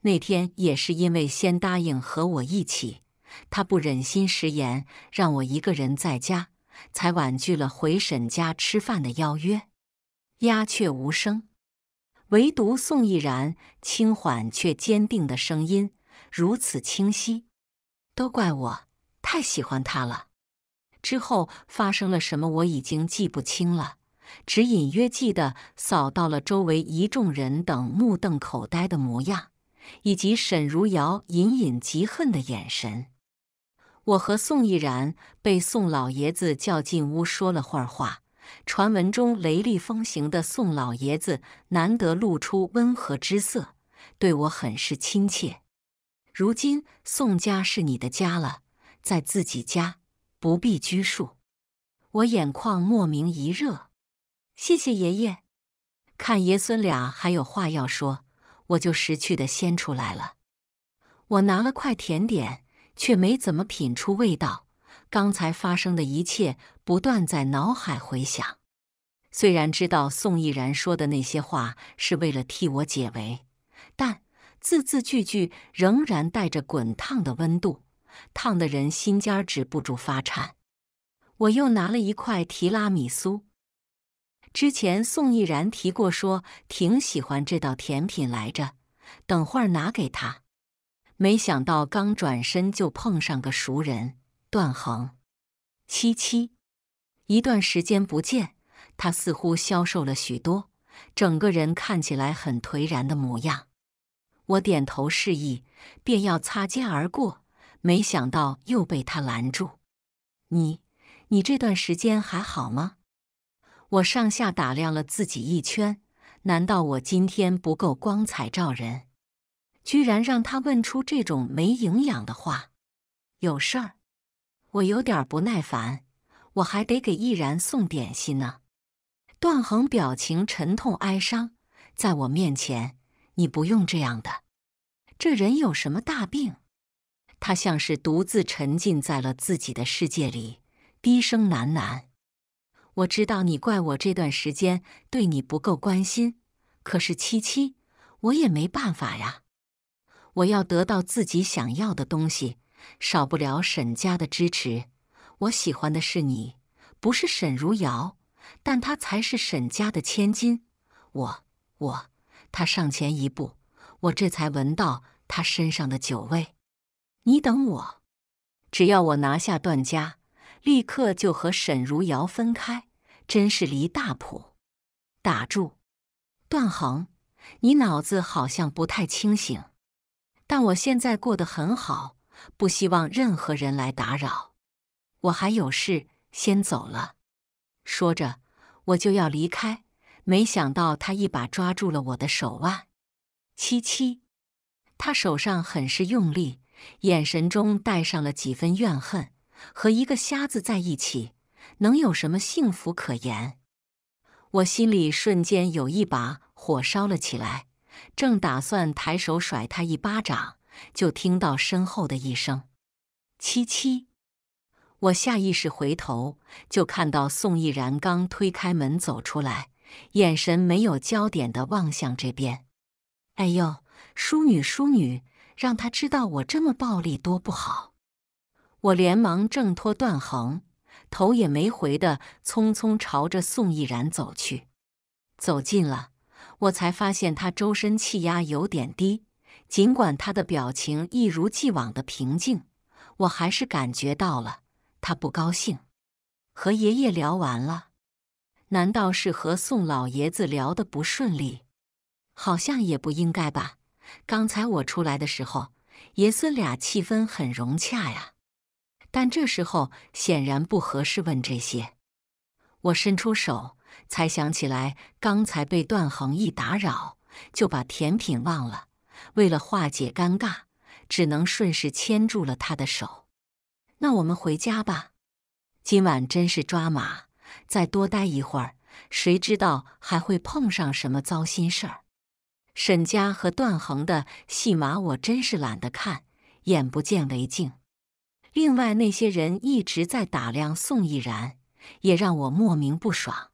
Speaker 1: 那天也是因为先答应和我一起，他不忍心食言，让我一个人在家，才婉拒了回沈家吃饭的邀约。”鸦雀无声，唯独宋逸然轻缓却坚定的声音。如此清晰，都怪我太喜欢他了。之后发生了什么，我已经记不清了，只隐约记得扫到了周围一众人等目瞪口呆的模样，以及沈如瑶隐隐极恨的眼神。我和宋逸然被宋老爷子叫进屋说了会儿话。传闻中雷厉风行的宋老爷子难得露出温和之色，对我很是亲切。如今宋家是你的家了，在自己家不必拘束。我眼眶莫名一热，谢谢爷爷。看爷孙俩还有话要说，我就识趣的先出来了。我拿了块甜点，却没怎么品出味道。刚才发生的一切不断在脑海回响。虽然知道宋逸然说的那些话是为了替我解围，但……字字句句仍然带着滚烫的温度，烫得人心尖止不住发颤。我又拿了一块提拉米苏，之前宋逸然提过说挺喜欢这道甜品来着，等会儿拿给他。没想到刚转身就碰上个熟人，段恒七七。一段时间不见，他似乎消瘦了许多，整个人看起来很颓然的模样。我点头示意，便要擦肩而过，没想到又被他拦住。你，你这段时间还好吗？我上下打量了自己一圈，难道我今天不够光彩照人？居然让他问出这种没营养的话。有事儿，我有点不耐烦，我还得给易然送点心呢。段恒表情沉痛哀伤，在我面前。你不用这样的，这人有什么大病？他像是独自沉浸在了自己的世界里，低声喃喃：“我知道你怪我这段时间对你不够关心，可是七七，我也没办法呀。我要得到自己想要的东西，少不了沈家的支持。我喜欢的是你，不是沈如瑶，但她才是沈家的千金。我，我。”他上前一步，我这才闻到他身上的酒味。你等我，只要我拿下段家，立刻就和沈如瑶分开。真是离大谱！打住，段恒，你脑子好像不太清醒。但我现在过得很好，不希望任何人来打扰。我还有事，先走了。说着，我就要离开。没想到他一把抓住了我的手腕，七七，他手上很是用力，眼神中带上了几分怨恨。和一个瞎子在一起，能有什么幸福可言？我心里瞬间有一把火烧了起来，正打算抬手甩他一巴掌，就听到身后的一声“七七”，我下意识回头，就看到宋逸然刚推开门走出来。眼神没有焦点的望向这边，哎呦，淑女淑女，让他知道我这么暴力多不好！我连忙挣脱段恒，头也没回的匆匆朝着宋逸然走去。走近了，我才发现他周身气压有点低，尽管他的表情一如既往的平静，我还是感觉到了他不高兴。和爷爷聊完了。难道是和宋老爷子聊的不顺利？好像也不应该吧。刚才我出来的时候，爷孙俩气氛很融洽呀。但这时候显然不合适问这些。我伸出手，才想起来刚才被段恒一打扰，就把甜品忘了。为了化解尴尬，只能顺势牵住了他的手。那我们回家吧。今晚真是抓马。再多待一会儿，谁知道还会碰上什么糟心事儿？沈家和段恒的戏码，我真是懒得看，眼不见为净。另外，那些人一直在打量宋逸然，也让我莫名不爽。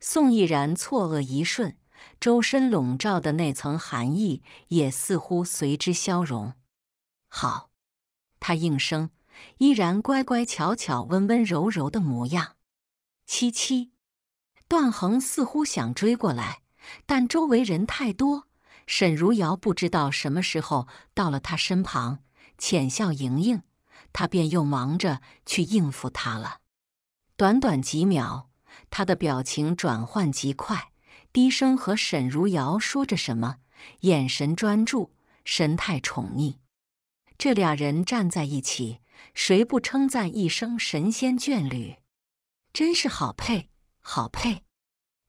Speaker 1: 宋逸然错愕一瞬，周身笼罩的那层寒意也似乎随之消融。好，他应声，依然乖乖巧巧、温温柔柔的模样。七七，段恒似乎想追过来，但周围人太多。沈如瑶不知道什么时候到了他身旁，浅笑盈盈，他便又忙着去应付他了。短短几秒，他的表情转换极快，低声和沈如瑶说着什么，眼神专注，神态宠溺。这俩人站在一起，谁不称赞一声神仙眷侣？真是好配，好配！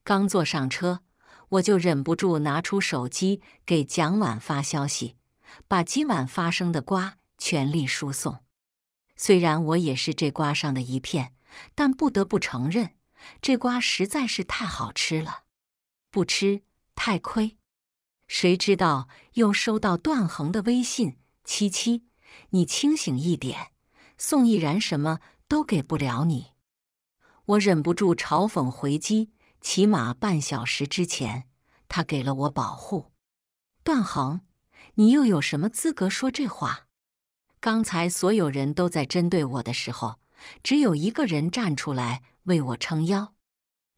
Speaker 1: 刚坐上车，我就忍不住拿出手机给蒋婉发消息，把今晚发生的瓜全力输送。虽然我也是这瓜上的一片，但不得不承认，这瓜实在是太好吃了，不吃太亏。谁知道又收到段恒的微信：“七七，你清醒一点，宋逸然什么都给不了你。”我忍不住嘲讽回击。起码半小时之前，他给了我保护。段恒，你又有什么资格说这话？刚才所有人都在针对我的时候，只有一个人站出来为我撑腰，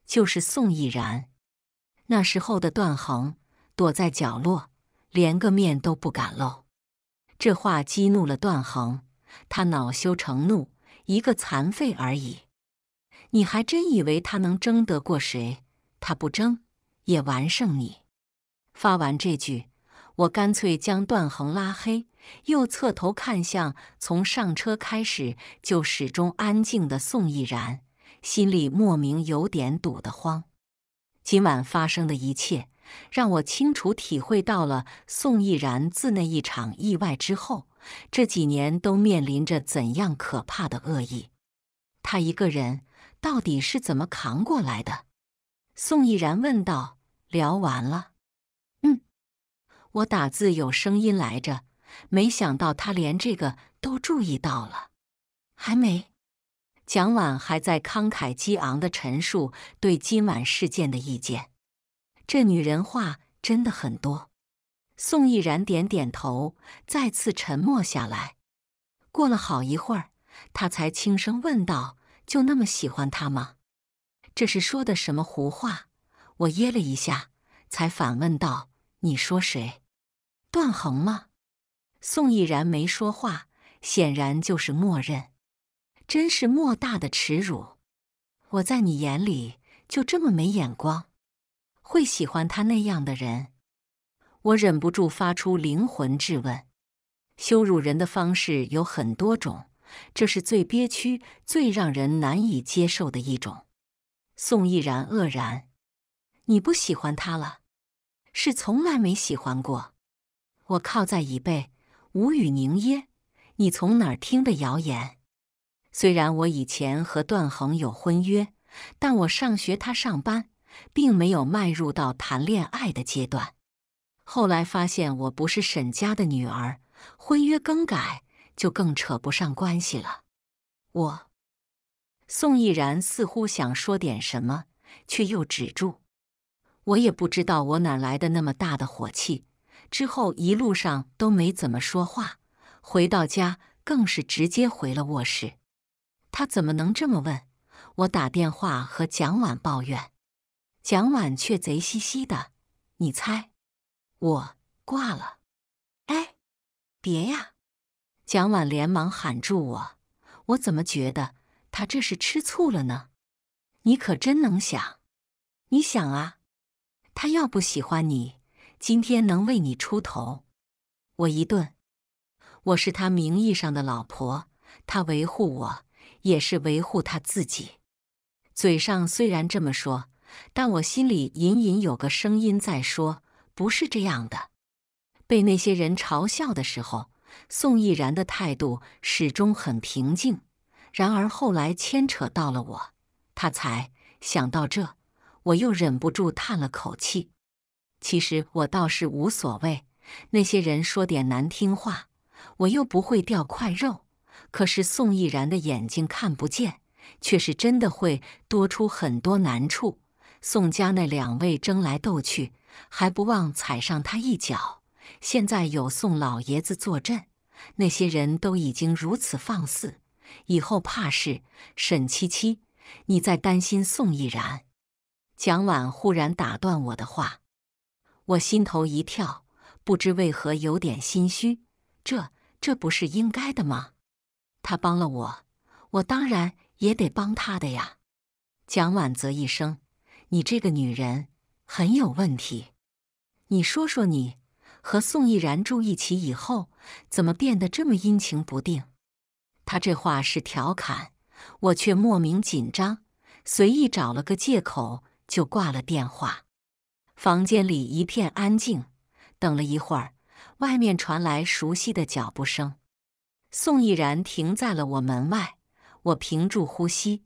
Speaker 1: 就是宋逸然。那时候的段恒躲在角落，连个面都不敢露。这话激怒了段恒，他恼羞成怒。一个残废而已。你还真以为他能争得过谁？他不争，也完胜你。发完这句，我干脆将段恒拉黑，又侧头看向从上车开始就始终安静的宋逸然，心里莫名有点堵得慌。今晚发生的一切，让我清楚体会到了宋逸然自那一场意外之后，这几年都面临着怎样可怕的恶意。他一个人。到底是怎么扛过来的？宋逸然问道。聊完了，嗯，我打字有声音来着，没想到他连这个都注意到了。还没，蒋婉还在慷慨激昂的陈述对今晚事件的意见。这女人话真的很多。宋逸然点点头，再次沉默下来。过了好一会儿，他才轻声问道。就那么喜欢他吗？这是说的什么胡话！我噎了一下，才反问道：“你说谁，段恒吗？”宋逸然没说话，显然就是默认。真是莫大的耻辱！我在你眼里就这么没眼光，会喜欢他那样的人？我忍不住发出灵魂质问。羞辱人的方式有很多种。这是最憋屈、最让人难以接受的一种。宋逸然愕然：“你不喜欢他了？是从来没喜欢过？”我靠在椅背，无语凝噎：“你从哪儿听的谣言？虽然我以前和段恒有婚约，但我上学他上班，并没有迈入到谈恋爱的阶段。后来发现我不是沈家的女儿，婚约更改。”就更扯不上关系了。我，宋逸然似乎想说点什么，却又止住。我也不知道我哪来的那么大的火气。之后一路上都没怎么说话，回到家更是直接回了卧室。他怎么能这么问？我打电话和蒋婉抱怨，蒋婉却贼兮兮的。你猜？我挂了。哎，别呀。蒋婉连忙喊住我：“我怎么觉得他这是吃醋了呢？你可真能想！你想啊，他要不喜欢你，今天能为你出头？我一顿，我是他名义上的老婆，他维护我也是维护他自己。嘴上虽然这么说，但我心里隐隐有个声音在说：不是这样的。被那些人嘲笑的时候。”宋逸然的态度始终很平静，然而后来牵扯到了我，他才想到这，我又忍不住叹了口气。其实我倒是无所谓，那些人说点难听话，我又不会掉块肉。可是宋逸然的眼睛看不见，却是真的会多出很多难处。宋家那两位争来斗去，还不忘踩上他一脚。现在有宋老爷子坐镇，那些人都已经如此放肆，以后怕是……沈七七，你在担心宋逸然？蒋婉忽然打断我的话，我心头一跳，不知为何有点心虚。这这不是应该的吗？他帮了我，我当然也得帮他的呀。蒋婉啧一声：“你这个女人很有问题，你说说你。”和宋逸然住一起以后，怎么变得这么阴晴不定？他这话是调侃，我却莫名紧张，随意找了个借口就挂了电话。房间里一片安静，等了一会儿，外面传来熟悉的脚步声。宋逸然停在了我门外，我屏住呼吸，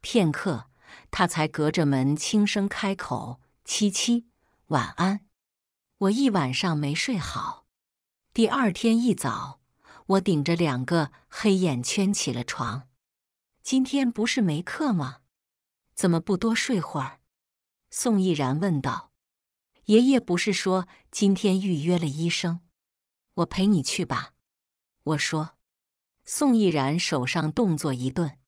Speaker 1: 片刻，他才隔着门轻声开口：“七七，晚安。”我一晚上没睡好，第二天一早，我顶着两个黑眼圈起了床。今天不是没课吗？怎么不多睡会儿？宋毅然问道。爷爷不是说今天预约了医生，我陪你去吧。我说。宋毅然手上动作一顿。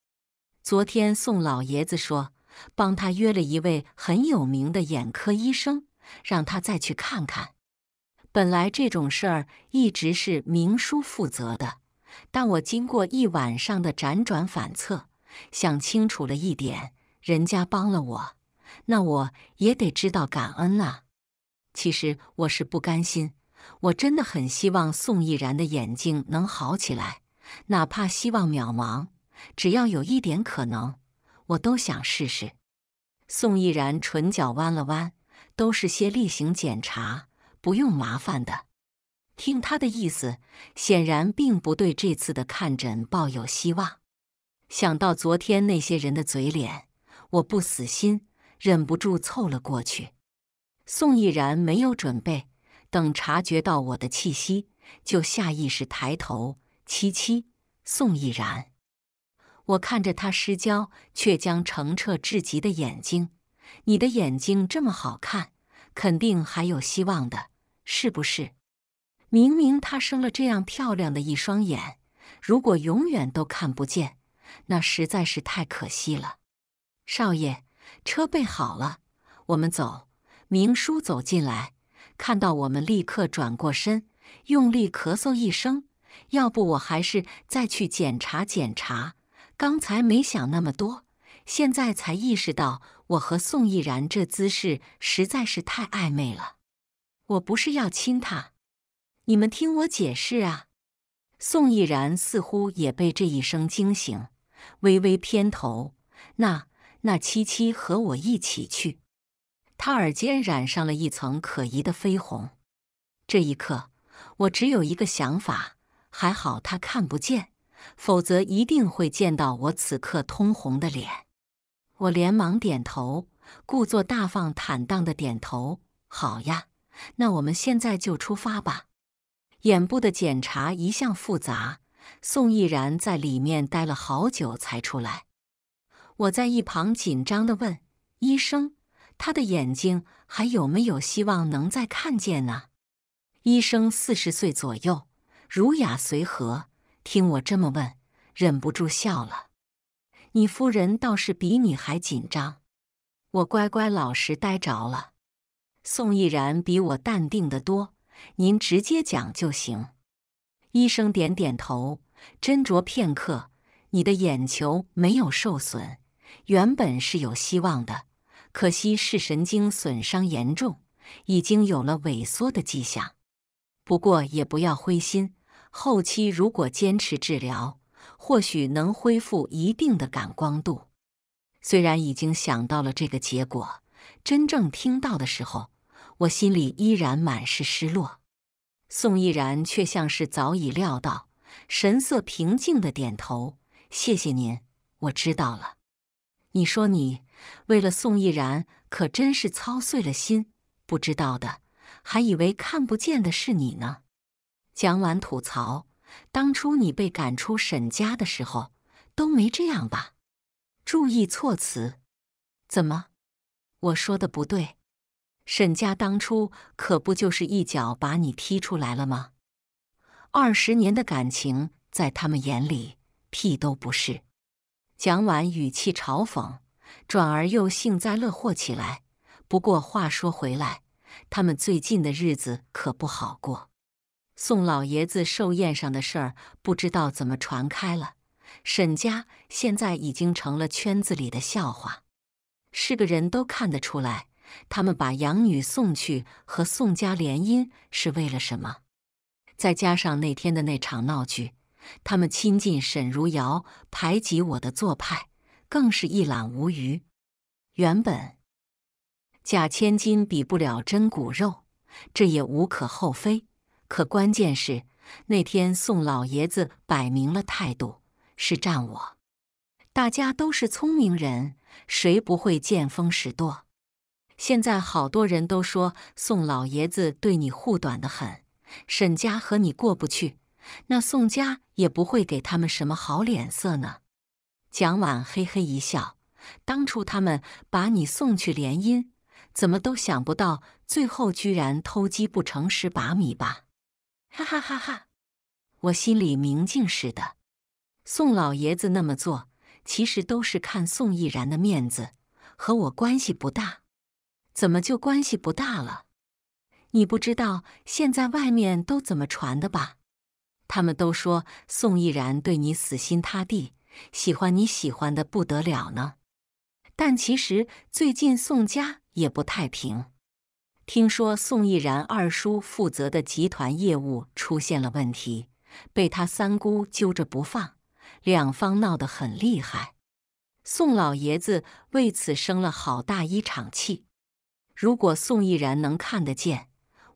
Speaker 1: 昨天宋老爷子说，帮他约了一位很有名的眼科医生。让他再去看看。本来这种事儿一直是明叔负责的，但我经过一晚上的辗转反侧，想清楚了一点：人家帮了我，那我也得知道感恩啊。其实我是不甘心，我真的很希望宋逸然的眼睛能好起来，哪怕希望渺茫，只要有一点可能，我都想试试。宋逸然唇角弯了弯。都是些例行检查，不用麻烦的。听他的意思，显然并不对这次的看诊抱有希望。想到昨天那些人的嘴脸，我不死心，忍不住凑了过去。宋逸然没有准备，等察觉到我的气息，就下意识抬头。七七，宋逸然，我看着他失焦却将澄澈至极的眼睛。你的眼睛这么好看，肯定还有希望的，是不是？明明他生了这样漂亮的一双眼，如果永远都看不见，那实在是太可惜了。少爷，车备好了，我们走。明叔走进来，看到我们，立刻转过身，用力咳嗽一声：“要不我还是再去检查检查，刚才没想那么多。”现在才意识到，我和宋逸然这姿势实在是太暧昧了。我不是要亲他，你们听我解释啊！宋逸然似乎也被这一声惊醒，微微偏头。那……那七七和我一起去？他耳尖染上了一层可疑的绯红。这一刻，我只有一个想法：还好他看不见，否则一定会见到我此刻通红的脸。我连忙点头，故作大方坦荡的点头：“好呀，那我们现在就出发吧。”眼部的检查一向复杂，宋逸然在里面待了好久才出来。我在一旁紧张的问医生：“他的眼睛还有没有希望能再看见呢？”医生四十岁左右，儒雅随和，听我这么问，忍不住笑了。你夫人倒是比你还紧张，我乖乖老实待着了。宋逸然比我淡定的多，您直接讲就行。医生点点头，斟酌片刻，你的眼球没有受损，原本是有希望的，可惜视神经损伤严重，已经有了萎缩的迹象。不过也不要灰心，后期如果坚持治疗。或许能恢复一定的感光度。虽然已经想到了这个结果，真正听到的时候，我心里依然满是失落。宋逸然却像是早已料到，神色平静的点头：“谢谢您，我知道了。”你说你为了宋逸然，可真是操碎了心。不知道的，还以为看不见的是你呢。”蒋婉吐槽。当初你被赶出沈家的时候，都没这样吧？注意措辞，怎么？我说的不对？沈家当初可不就是一脚把你踢出来了吗？二十年的感情，在他们眼里屁都不是。蒋婉语气嘲讽，转而又幸灾乐祸起来。不过话说回来，他们最近的日子可不好过。宋老爷子寿宴上的事儿，不知道怎么传开了。沈家现在已经成了圈子里的笑话，是个人都看得出来，他们把养女送去和宋家联姻是为了什么。再加上那天的那场闹剧，他们亲近沈如瑶、排挤我的做派，更是一览无余。原本假千金比不了真骨肉，这也无可厚非。可关键是那天宋老爷子摆明了态度是站我，大家都是聪明人，谁不会见风使舵？现在好多人都说宋老爷子对你护短的很，沈家和你过不去，那宋家也不会给他们什么好脸色呢。蒋婉嘿嘿一笑，当初他们把你送去联姻，怎么都想不到最后居然偷鸡不成蚀把米吧。哈哈哈！哈，我心里明镜似的。宋老爷子那么做，其实都是看宋逸然的面子，和我关系不大。怎么就关系不大了？你不知道现在外面都怎么传的吧？他们都说宋逸然对你死心塌地，喜欢你喜欢的不得了呢。但其实最近宋家也不太平。听说宋逸然二叔负责的集团业务出现了问题，被他三姑揪着不放，两方闹得很厉害。宋老爷子为此生了好大一场气。如果宋逸然能看得见，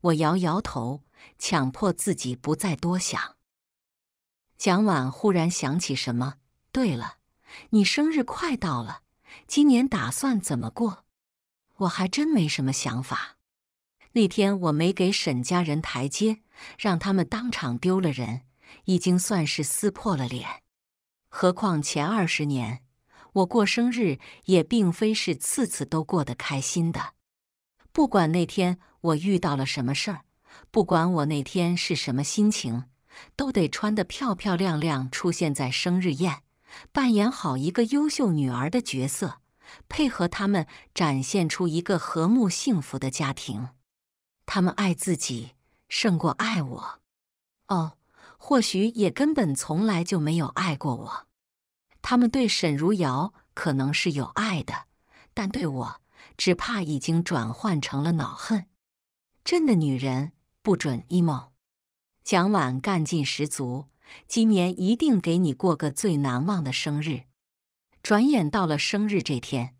Speaker 1: 我摇摇头，强迫自己不再多想。蒋婉忽然想起什么，对了，你生日快到了，今年打算怎么过？我还真没什么想法。那天我没给沈家人台阶，让他们当场丢了人，已经算是撕破了脸。何况前二十年我过生日也并非是次次都过得开心的。不管那天我遇到了什么事儿，不管我那天是什么心情，都得穿得漂漂亮亮出现在生日宴，扮演好一个优秀女儿的角色，配合他们展现出一个和睦幸福的家庭。他们爱自己胜过爱我，哦，或许也根本从来就没有爱过我。他们对沈如瑶可能是有爱的，但对我，只怕已经转换成了恼恨。朕的女人不准 emo。蒋婉干劲十足，今年一定给你过个最难忘的生日。转眼到了生日这天，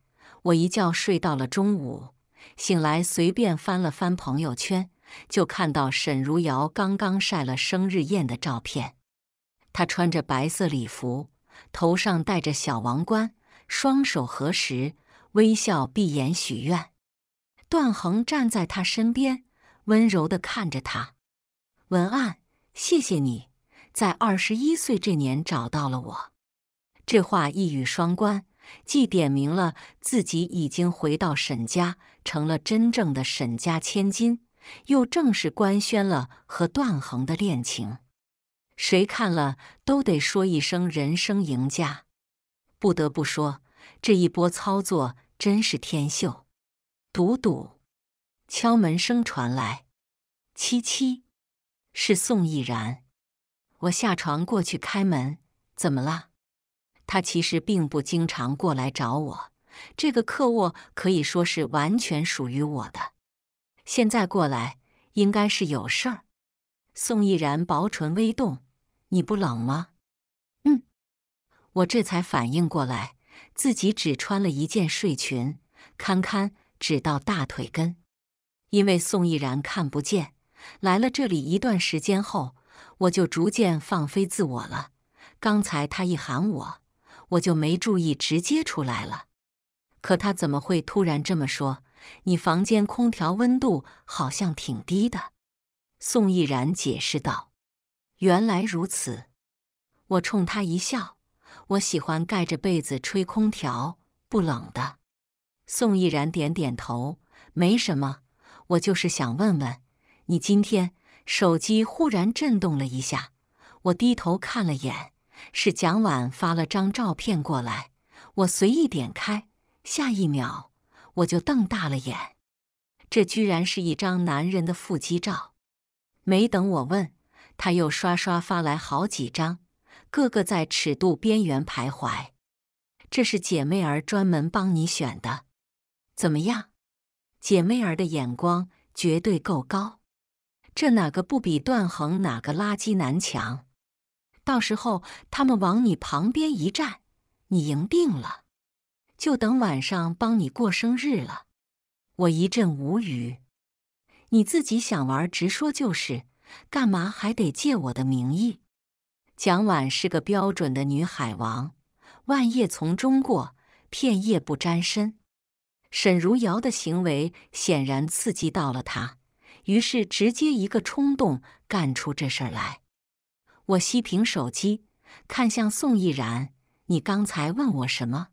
Speaker 1: 我一觉睡到了中午。醒来，随便翻了翻朋友圈，就看到沈如瑶刚刚晒了生日宴的照片。她穿着白色礼服，头上戴着小王冠，双手合十，微笑闭眼许愿。段恒站在她身边，温柔的看着她。文案：谢谢你，在二十一岁这年找到了我。这话一语双关，既点明了自己已经回到沈家。成了真正的沈家千金，又正式官宣了和段恒的恋情，谁看了都得说一声人生赢家。不得不说，这一波操作真是天秀。赌赌，敲门声传来，七七是宋逸然，我下床过去开门，怎么了？他其实并不经常过来找我。这个客卧可以说是完全属于我的。现在过来，应该是有事儿。宋逸然薄唇微动：“你不冷吗？”“嗯。”我这才反应过来，自己只穿了一件睡裙，堪堪只到大腿根。因为宋逸然看不见，来了这里一段时间后，我就逐渐放飞自我了。刚才他一喊我，我就没注意，直接出来了。可他怎么会突然这么说？你房间空调温度好像挺低的。”宋逸然解释道。“原来如此。”我冲他一笑，“我喜欢盖着被子吹空调，不冷的。”宋逸然点点头，“没什么，我就是想问问你今天……”手机忽然震动了一下，我低头看了眼，是蒋婉发了张照片过来。我随意点开。下一秒，我就瞪大了眼，这居然是一张男人的腹肌照！没等我问，他又刷刷发来好几张，个个在尺度边缘徘徊。这是姐妹儿专门帮你选的，怎么样？姐妹儿的眼光绝对够高，这哪个不比段恒哪个垃圾男强？到时候他们往你旁边一站，你赢定了。就等晚上帮你过生日了，我一阵无语。你自己想玩直说就是，干嘛还得借我的名义？蒋婉是个标准的女海王，万叶丛中过，片叶不沾身。沈如瑶的行为显然刺激到了他，于是直接一个冲动干出这事儿来。我熄屏手机，看向宋逸然：“你刚才问我什么？”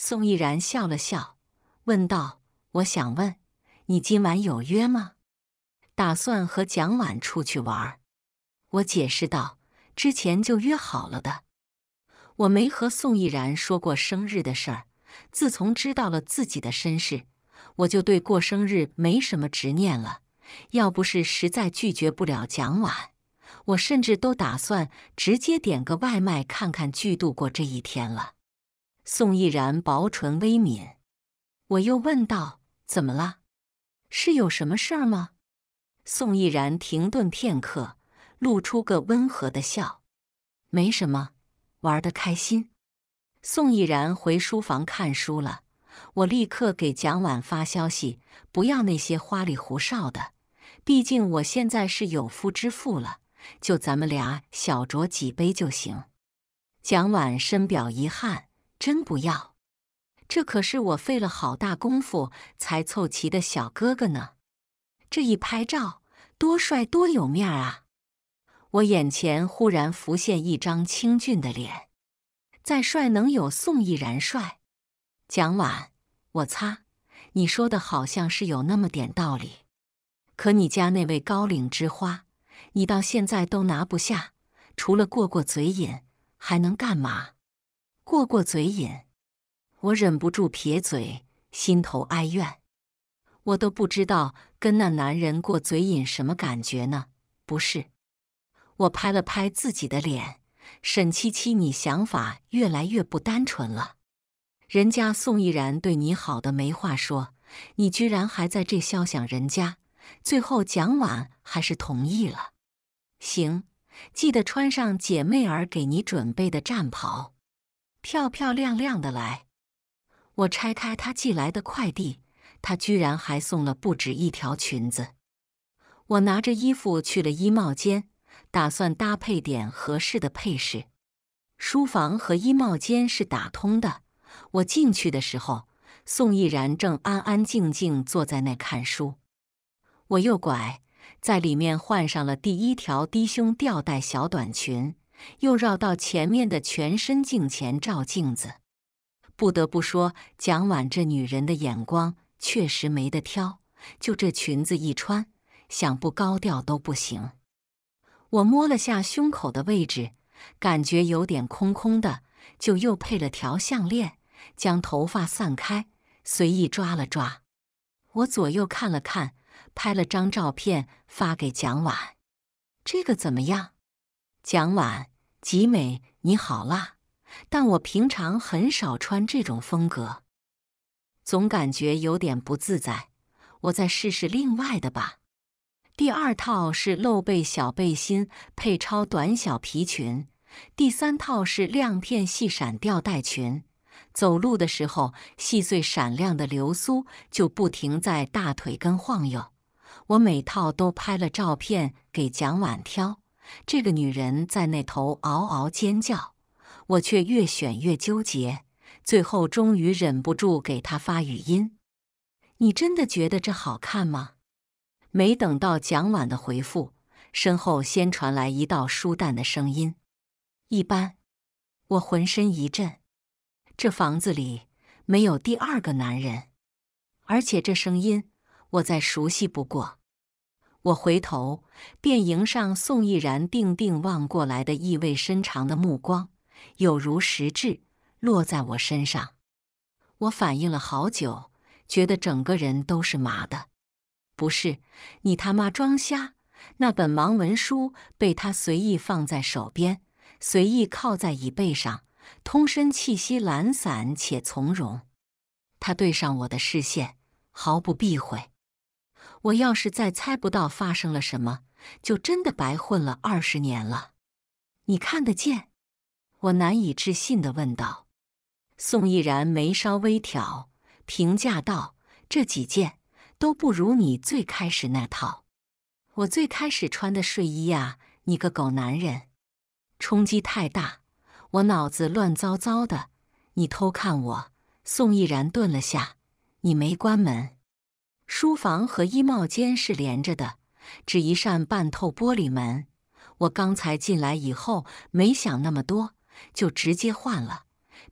Speaker 1: 宋逸然笑了笑，问道：“我想问，你今晚有约吗？打算和蒋婉出去玩？”我解释道：“之前就约好了的。我没和宋逸然说过生日的事儿。自从知道了自己的身世，我就对过生日没什么执念了。要不是实在拒绝不了蒋婉，我甚至都打算直接点个外卖，看看剧度过这一天了。”宋毅然薄唇微抿，我又问道：“怎么了？是有什么事儿吗？”宋毅然停顿片刻，露出个温和的笑：“没什么，玩的开心。”宋毅然回书房看书了，我立刻给蒋婉发消息：“不要那些花里胡哨的，毕竟我现在是有夫之妇了，就咱们俩小酌几杯就行。”蒋婉深表遗憾。真不要，这可是我费了好大功夫才凑齐的小哥哥呢！这一拍照，多帅多有面啊！我眼前忽然浮现一张清俊的脸，再帅能有宋逸然帅？蒋婉，我擦，你说的好像是有那么点道理，可你家那位高岭之花，你到现在都拿不下，除了过过嘴瘾，还能干嘛？过过嘴瘾，我忍不住撇嘴，心头哀怨。我都不知道跟那男人过嘴瘾什么感觉呢？不是，我拍了拍自己的脸。沈七七，你想法越来越不单纯了。人家宋逸然对你好的没话说，你居然还在这瞎想。人家最后蒋婉还是同意了。行，记得穿上姐妹儿给你准备的战袍。漂漂亮亮的来，我拆开他寄来的快递，他居然还送了不止一条裙子。我拿着衣服去了衣帽间，打算搭配点合适的配饰。书房和衣帽间是打通的，我进去的时候，宋逸然正安安静静坐在那看书。我右拐，在里面换上了第一条低胸吊带小短裙。又绕到前面的全身镜前照镜子，不得不说，蒋婉这女人的眼光确实没得挑。就这裙子一穿，想不高调都不行。我摸了下胸口的位置，感觉有点空空的，就又配了条项链，将头发散开，随意抓了抓。我左右看了看，拍了张照片发给蒋婉，这个怎么样？蒋婉，集美你好啦！但我平常很少穿这种风格，总感觉有点不自在。我再试试另外的吧。第二套是露背小背心配超短小皮裙，第三套是亮片细闪吊带裙，走路的时候细碎闪亮的流苏就不停在大腿根晃悠。我每套都拍了照片给蒋婉挑。这个女人在那头嗷嗷尖叫，我却越选越纠结，最后终于忍不住给她发语音：“你真的觉得这好看吗？”没等到蒋婉的回复，身后先传来一道疏淡的声音：“一般。”我浑身一震，这房子里没有第二个男人，而且这声音我再熟悉不过。我回头，便迎上宋逸然定定望过来的意味深长的目光，有如实质落在我身上。我反应了好久，觉得整个人都是麻的。不是你他妈装瞎！那本盲文书被他随意放在手边，随意靠在椅背上，通身气息懒散且从容。他对上我的视线，毫不避讳。我要是再猜不到发生了什么，就真的白混了二十年了。你看得见？我难以置信地问道。宋逸然眉梢微挑，评价道：“这几件都不如你最开始那套。我最开始穿的睡衣啊，你个狗男人，冲击太大，我脑子乱糟糟的。你偷看我。”宋逸然顿了下，“你没关门。”书房和衣帽间是连着的，只一扇半透玻璃门。我刚才进来以后没想那么多，就直接换了。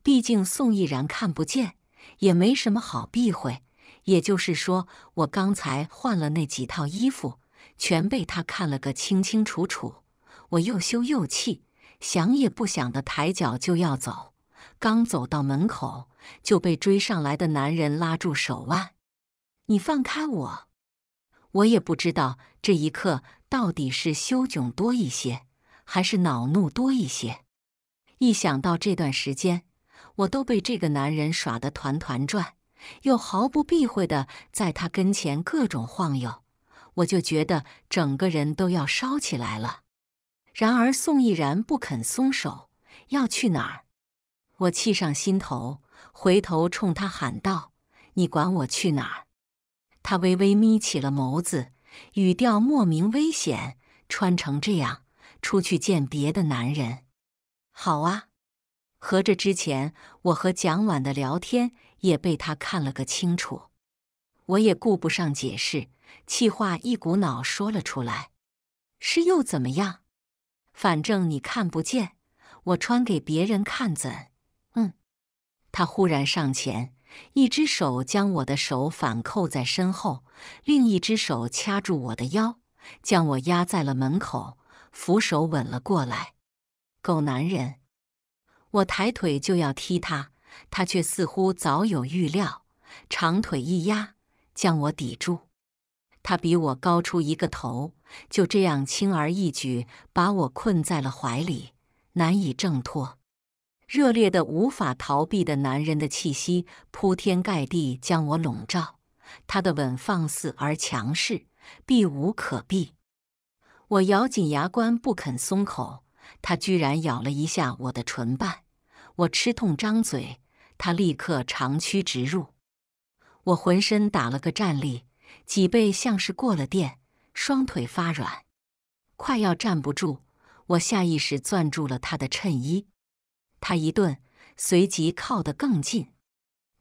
Speaker 1: 毕竟宋逸然看不见，也没什么好避讳。也就是说，我刚才换了那几套衣服，全被他看了个清清楚楚。我又羞又气，想也不想的抬脚就要走，刚走到门口就被追上来的男人拉住手腕。你放开我！我也不知道这一刻到底是羞窘多一些，还是恼怒多一些。一想到这段时间我都被这个男人耍得团团转，又毫不避讳的在他跟前各种晃悠，我就觉得整个人都要烧起来了。然而宋逸然不肯松手，要去哪儿？我气上心头，回头冲他喊道：“你管我去哪儿？”他微微眯起了眸子，语调莫名危险。穿成这样出去见别的男人，好啊！合着之前我和蒋婉的聊天也被他看了个清楚。我也顾不上解释，气话一股脑说了出来。是又怎么样？反正你看不见，我穿给别人看怎？嗯。他忽然上前。一只手将我的手反扣在身后，另一只手掐住我的腰，将我压在了门口，扶手吻了过来。狗男人！我抬腿就要踢他，他却似乎早有预料，长腿一压，将我抵住。他比我高出一个头，就这样轻而易举把我困在了怀里，难以挣脱。热烈的、无法逃避的男人的气息铺天盖地将我笼罩，他的吻放肆而强势，避无可避。我咬紧牙关不肯松口，他居然咬了一下我的唇瓣，我吃痛张嘴，他立刻长驱直入。我浑身打了个战栗，脊背像是过了电，双腿发软，快要站不住。我下意识攥住了他的衬衣。他一顿，随即靠得更近，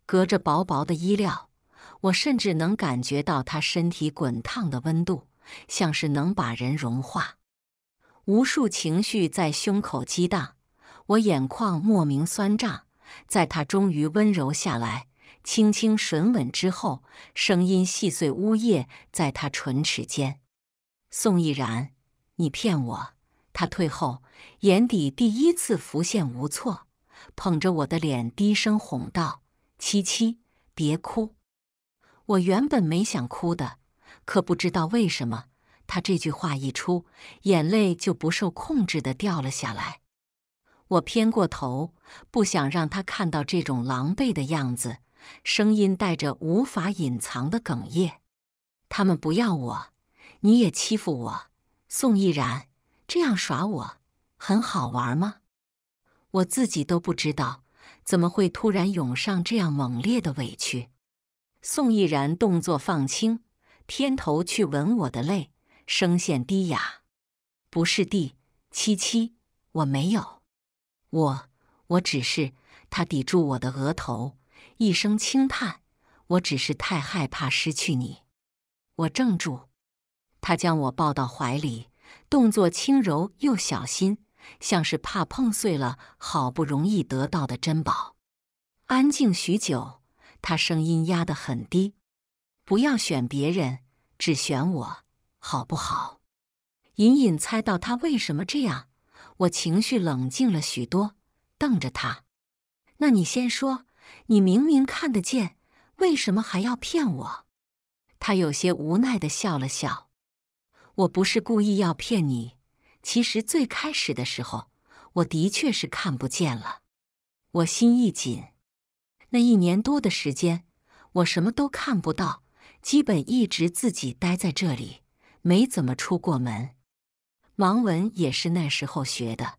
Speaker 1: 隔着薄薄的衣料，我甚至能感觉到他身体滚烫的温度，像是能把人融化。无数情绪在胸口激荡，我眼眶莫名酸胀。在他终于温柔下来，轻轻吮吻之后，声音细碎呜咽在他唇齿间：“宋逸然，你骗我！”他退后。眼底第一次浮现无措，捧着我的脸低声哄道：“七七，别哭。”我原本没想哭的，可不知道为什么，他这句话一出，眼泪就不受控制的掉了下来。我偏过头，不想让他看到这种狼狈的样子，声音带着无法隐藏的哽咽：“他们不要我，你也欺负我，宋逸然这样耍我。”很好玩吗？我自己都不知道怎么会突然涌上这样猛烈的委屈。宋逸然动作放轻，偏头去吻我的泪，声线低哑：“不是地七七，我没有，我我只是……”他抵住我的额头，一声轻叹：“我只是太害怕失去你。”我怔住，他将我抱到怀里，动作轻柔又小心。像是怕碰碎了好不容易得到的珍宝。安静许久，他声音压得很低：“不要选别人，只选我，好不好？”隐隐猜到他为什么这样，我情绪冷静了许多，瞪着他：“那你先说，你明明看得见，为什么还要骗我？”他有些无奈地笑了笑：“我不是故意要骗你。”其实最开始的时候，我的确是看不见了。我心一紧，那一年多的时间，我什么都看不到，基本一直自己待在这里，没怎么出过门。盲文也是那时候学的。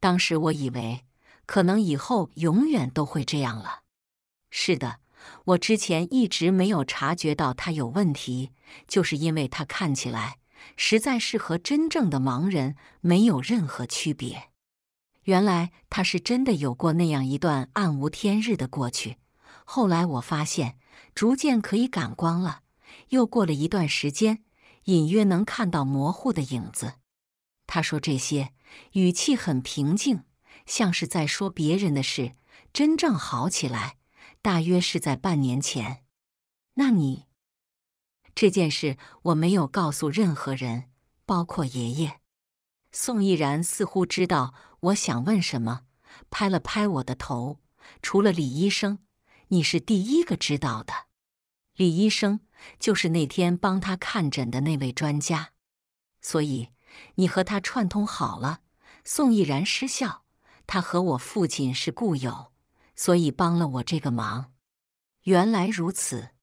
Speaker 1: 当时我以为，可能以后永远都会这样了。是的，我之前一直没有察觉到他有问题，就是因为他看起来。实在是和真正的盲人没有任何区别。原来他是真的有过那样一段暗无天日的过去。后来我发现逐渐可以感光了，又过了一段时间，隐约能看到模糊的影子。他说这些语气很平静，像是在说别人的事。真正好起来，大约是在半年前。那你？这件事我没有告诉任何人，包括爷爷。宋逸然似乎知道我想问什么，拍了拍我的头。除了李医生，你是第一个知道的。李医生就是那天帮他看诊的那位专家，所以你和他串通好了。宋逸然失笑，他和我父亲是故友，所以帮了我这个忙。原来如此。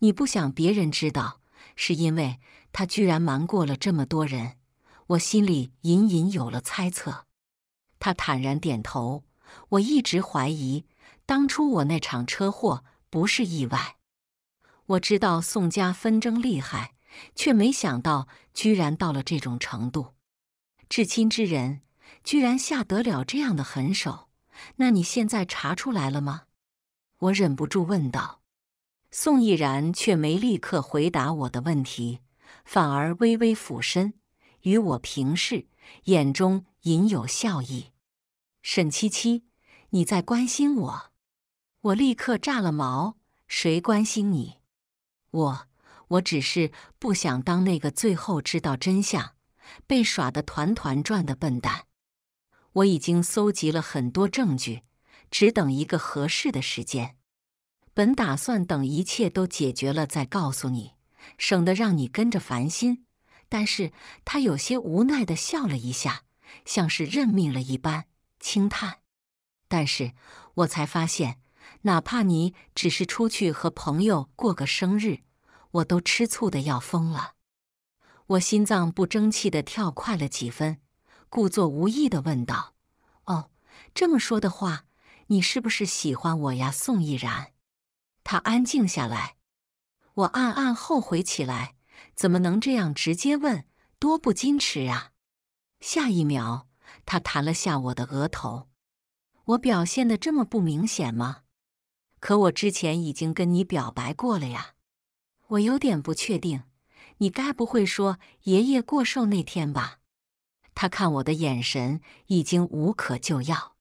Speaker 1: 你不想别人知道，是因为他居然瞒过了这么多人。我心里隐隐有了猜测。他坦然点头。我一直怀疑，当初我那场车祸不是意外。我知道宋家纷争厉害，却没想到居然到了这种程度。至亲之人，居然下得了这样的狠手。那你现在查出来了吗？我忍不住问道。宋逸然却没立刻回答我的问题，反而微微俯身与我平视，眼中隐有笑意。沈七七，你在关心我？我立刻炸了毛。谁关心你？我，我只是不想当那个最后知道真相、被耍得团团转的笨蛋。我已经搜集了很多证据，只等一个合适的时间。本打算等一切都解决了再告诉你，省得让你跟着烦心。但是他有些无奈的笑了一下，像是认命了一般，轻叹。但是我才发现，哪怕你只是出去和朋友过个生日，我都吃醋的要疯了。我心脏不争气的跳快了几分，故作无意的问道：“哦，这么说的话，你是不是喜欢我呀，宋逸然？”他安静下来，我暗暗后悔起来。怎么能这样直接问？多不矜持啊！下一秒，他弹了下我的额头。我表现的这么不明显吗？可我之前已经跟你表白过了呀。我有点不确定，你该不会说爷爷过寿那天吧？他看我的眼神已经无可救药。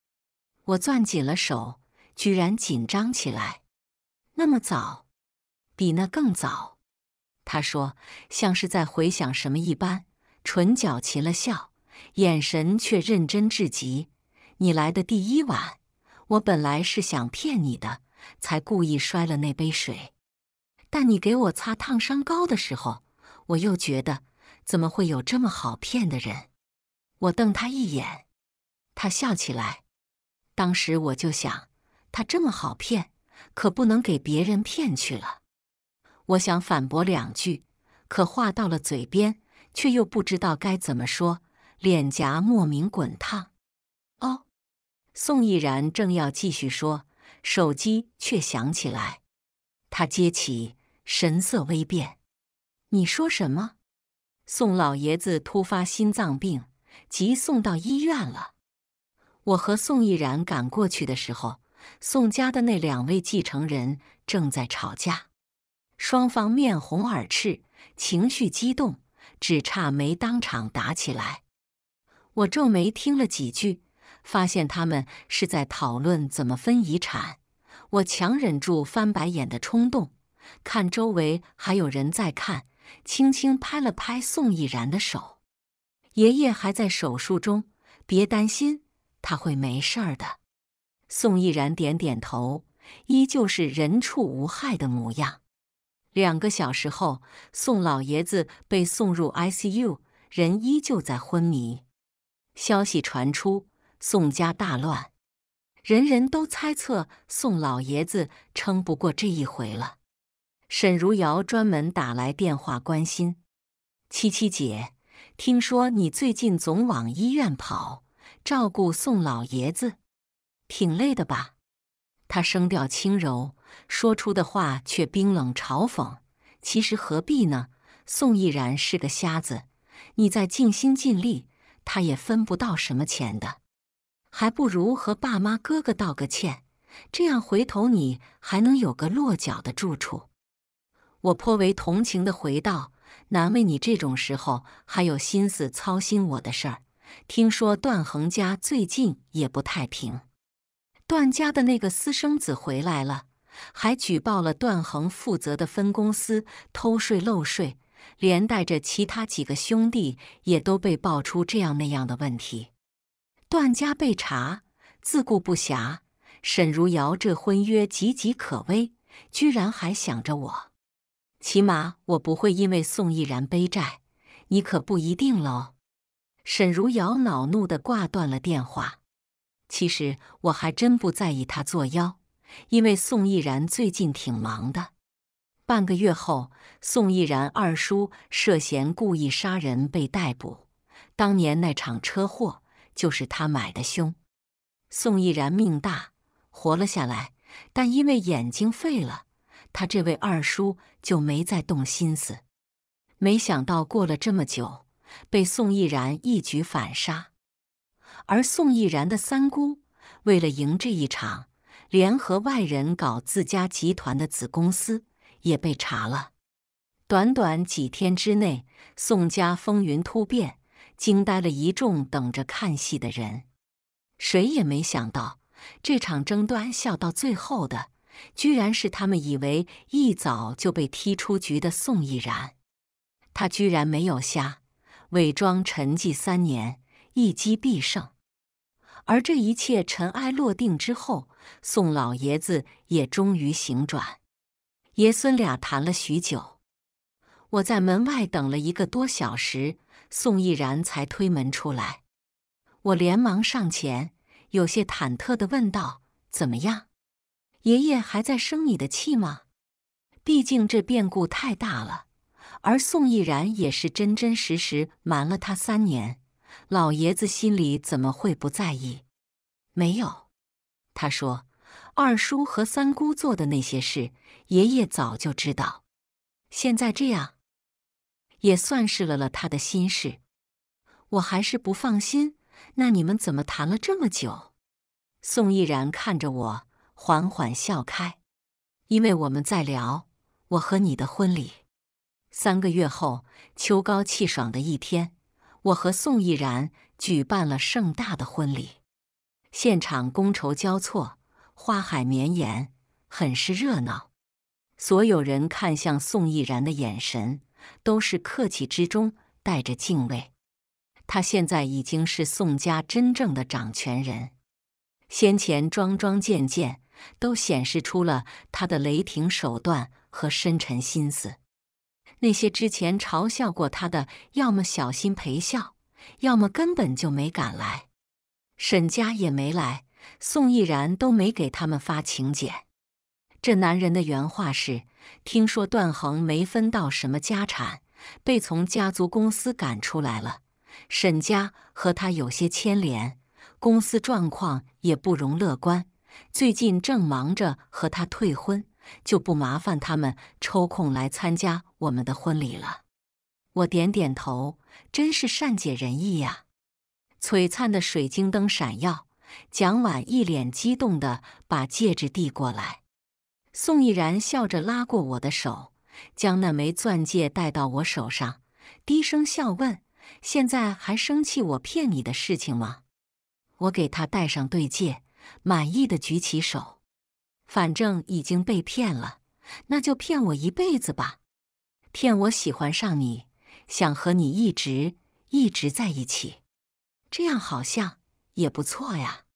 Speaker 1: 我攥紧了手，居然紧张起来。那么早，比那更早。他说，像是在回想什么一般，唇角起了笑，眼神却认真至极。你来的第一晚，我本来是想骗你的，才故意摔了那杯水。但你给我擦烫伤膏的时候，我又觉得，怎么会有这么好骗的人？我瞪他一眼，他笑起来。当时我就想，他这么好骗。可不能给别人骗去了。我想反驳两句，可话到了嘴边，却又不知道该怎么说，脸颊莫名滚烫。哦，宋逸然正要继续说，手机却响起来。他接起，神色微变：“你说什么？”宋老爷子突发心脏病，急送到医院了。我和宋逸然赶过去的时候。宋家的那两位继承人正在吵架，双方面红耳赤，情绪激动，只差没当场打起来。我皱眉听了几句，发现他们是在讨论怎么分遗产。我强忍住翻白眼的冲动，看周围还有人在看，轻轻拍了拍宋逸然的手：“爷爷还在手术中，别担心，他会没事儿的。”宋毅然点点头，依旧是人畜无害的模样。两个小时后，宋老爷子被送入 ICU，人依旧在昏迷。消息传出，宋家大乱，人人都猜测宋老爷子撑不过这一回了。沈如瑶专门打来电话关心：“七七姐，听说你最近总往医院跑，照顾宋老爷子。”挺累的吧？他声调轻柔，说出的话却冰冷嘲讽。其实何必呢？宋逸然是个瞎子，你再尽心尽力，他也分不到什么钱的。还不如和爸妈哥哥道个歉，这样回头你还能有个落脚的住处。我颇为同情的回道：“难为你这种时候还有心思操心我的事儿。听说段恒家最近也不太平。”段家的那个私生子回来了，还举报了段恒负责的分公司偷税漏税，连带着其他几个兄弟也都被爆出这样那样的问题。段家被查，自顾不暇，沈如瑶这婚约岌岌可危，居然还想着我。起码我不会因为宋逸然背债，你可不一定喽。沈如瑶恼怒地挂断了电话。其实我还真不在意他作妖，因为宋逸然最近挺忙的。半个月后，宋逸然二叔涉嫌故意杀人被逮捕，当年那场车祸就是他买的凶。宋逸然命大，活了下来，但因为眼睛废了，他这位二叔就没再动心思。没想到过了这么久，被宋逸然一举反杀。而宋逸然的三姑为了赢这一场，联合外人搞自家集团的子公司也被查了。短短几天之内，宋家风云突变，惊呆了一众等着看戏的人。谁也没想到，这场争端笑到最后的，居然是他们以为一早就被踢出局的宋逸然。他居然没有瞎，伪装沉寂三年，一击必胜。而这一切尘埃落定之后，宋老爷子也终于醒转，爷孙俩谈了许久。我在门外等了一个多小时，宋逸然才推门出来。我连忙上前，有些忐忑地问道：“怎么样？爷爷还在生你的气吗？毕竟这变故太大了，而宋逸然也是真真实实瞒了他三年。”老爷子心里怎么会不在意？没有，他说二叔和三姑做的那些事，爷爷早就知道。现在这样，也算是了了他的心事。我还是不放心。那你们怎么谈了这么久？宋逸然看着我，缓缓笑开，因为我们在聊我和你的婚礼。三个月后，秋高气爽的一天。我和宋逸然举办了盛大的婚礼，现场觥筹交错，花海绵延，很是热闹。所有人看向宋逸然的眼神都是客气之中带着敬畏。他现在已经是宋家真正的掌权人，先前桩桩件件都显示出了他的雷霆手段和深沉心思。那些之前嘲笑过他的，要么小心陪笑，要么根本就没敢来。沈家也没来，宋逸然都没给他们发请柬。这男人的原话是：“听说段恒没分到什么家产，被从家族公司赶出来了。沈家和他有些牵连，公司状况也不容乐观，最近正忙着和他退婚，就不麻烦他们抽空来参加。”我们的婚礼了，我点点头，真是善解人意呀！璀璨的水晶灯闪耀，蒋婉一脸激动的把戒指递过来。宋逸然笑着拉过我的手，将那枚钻戒戴到我手上，低声笑问：“现在还生气我骗你的事情吗？”我给他戴上对戒，满意的举起手，反正已经被骗了，那就骗我一辈子吧。骗我喜欢上你，想和你一直一直在一起，这样好像也不错呀。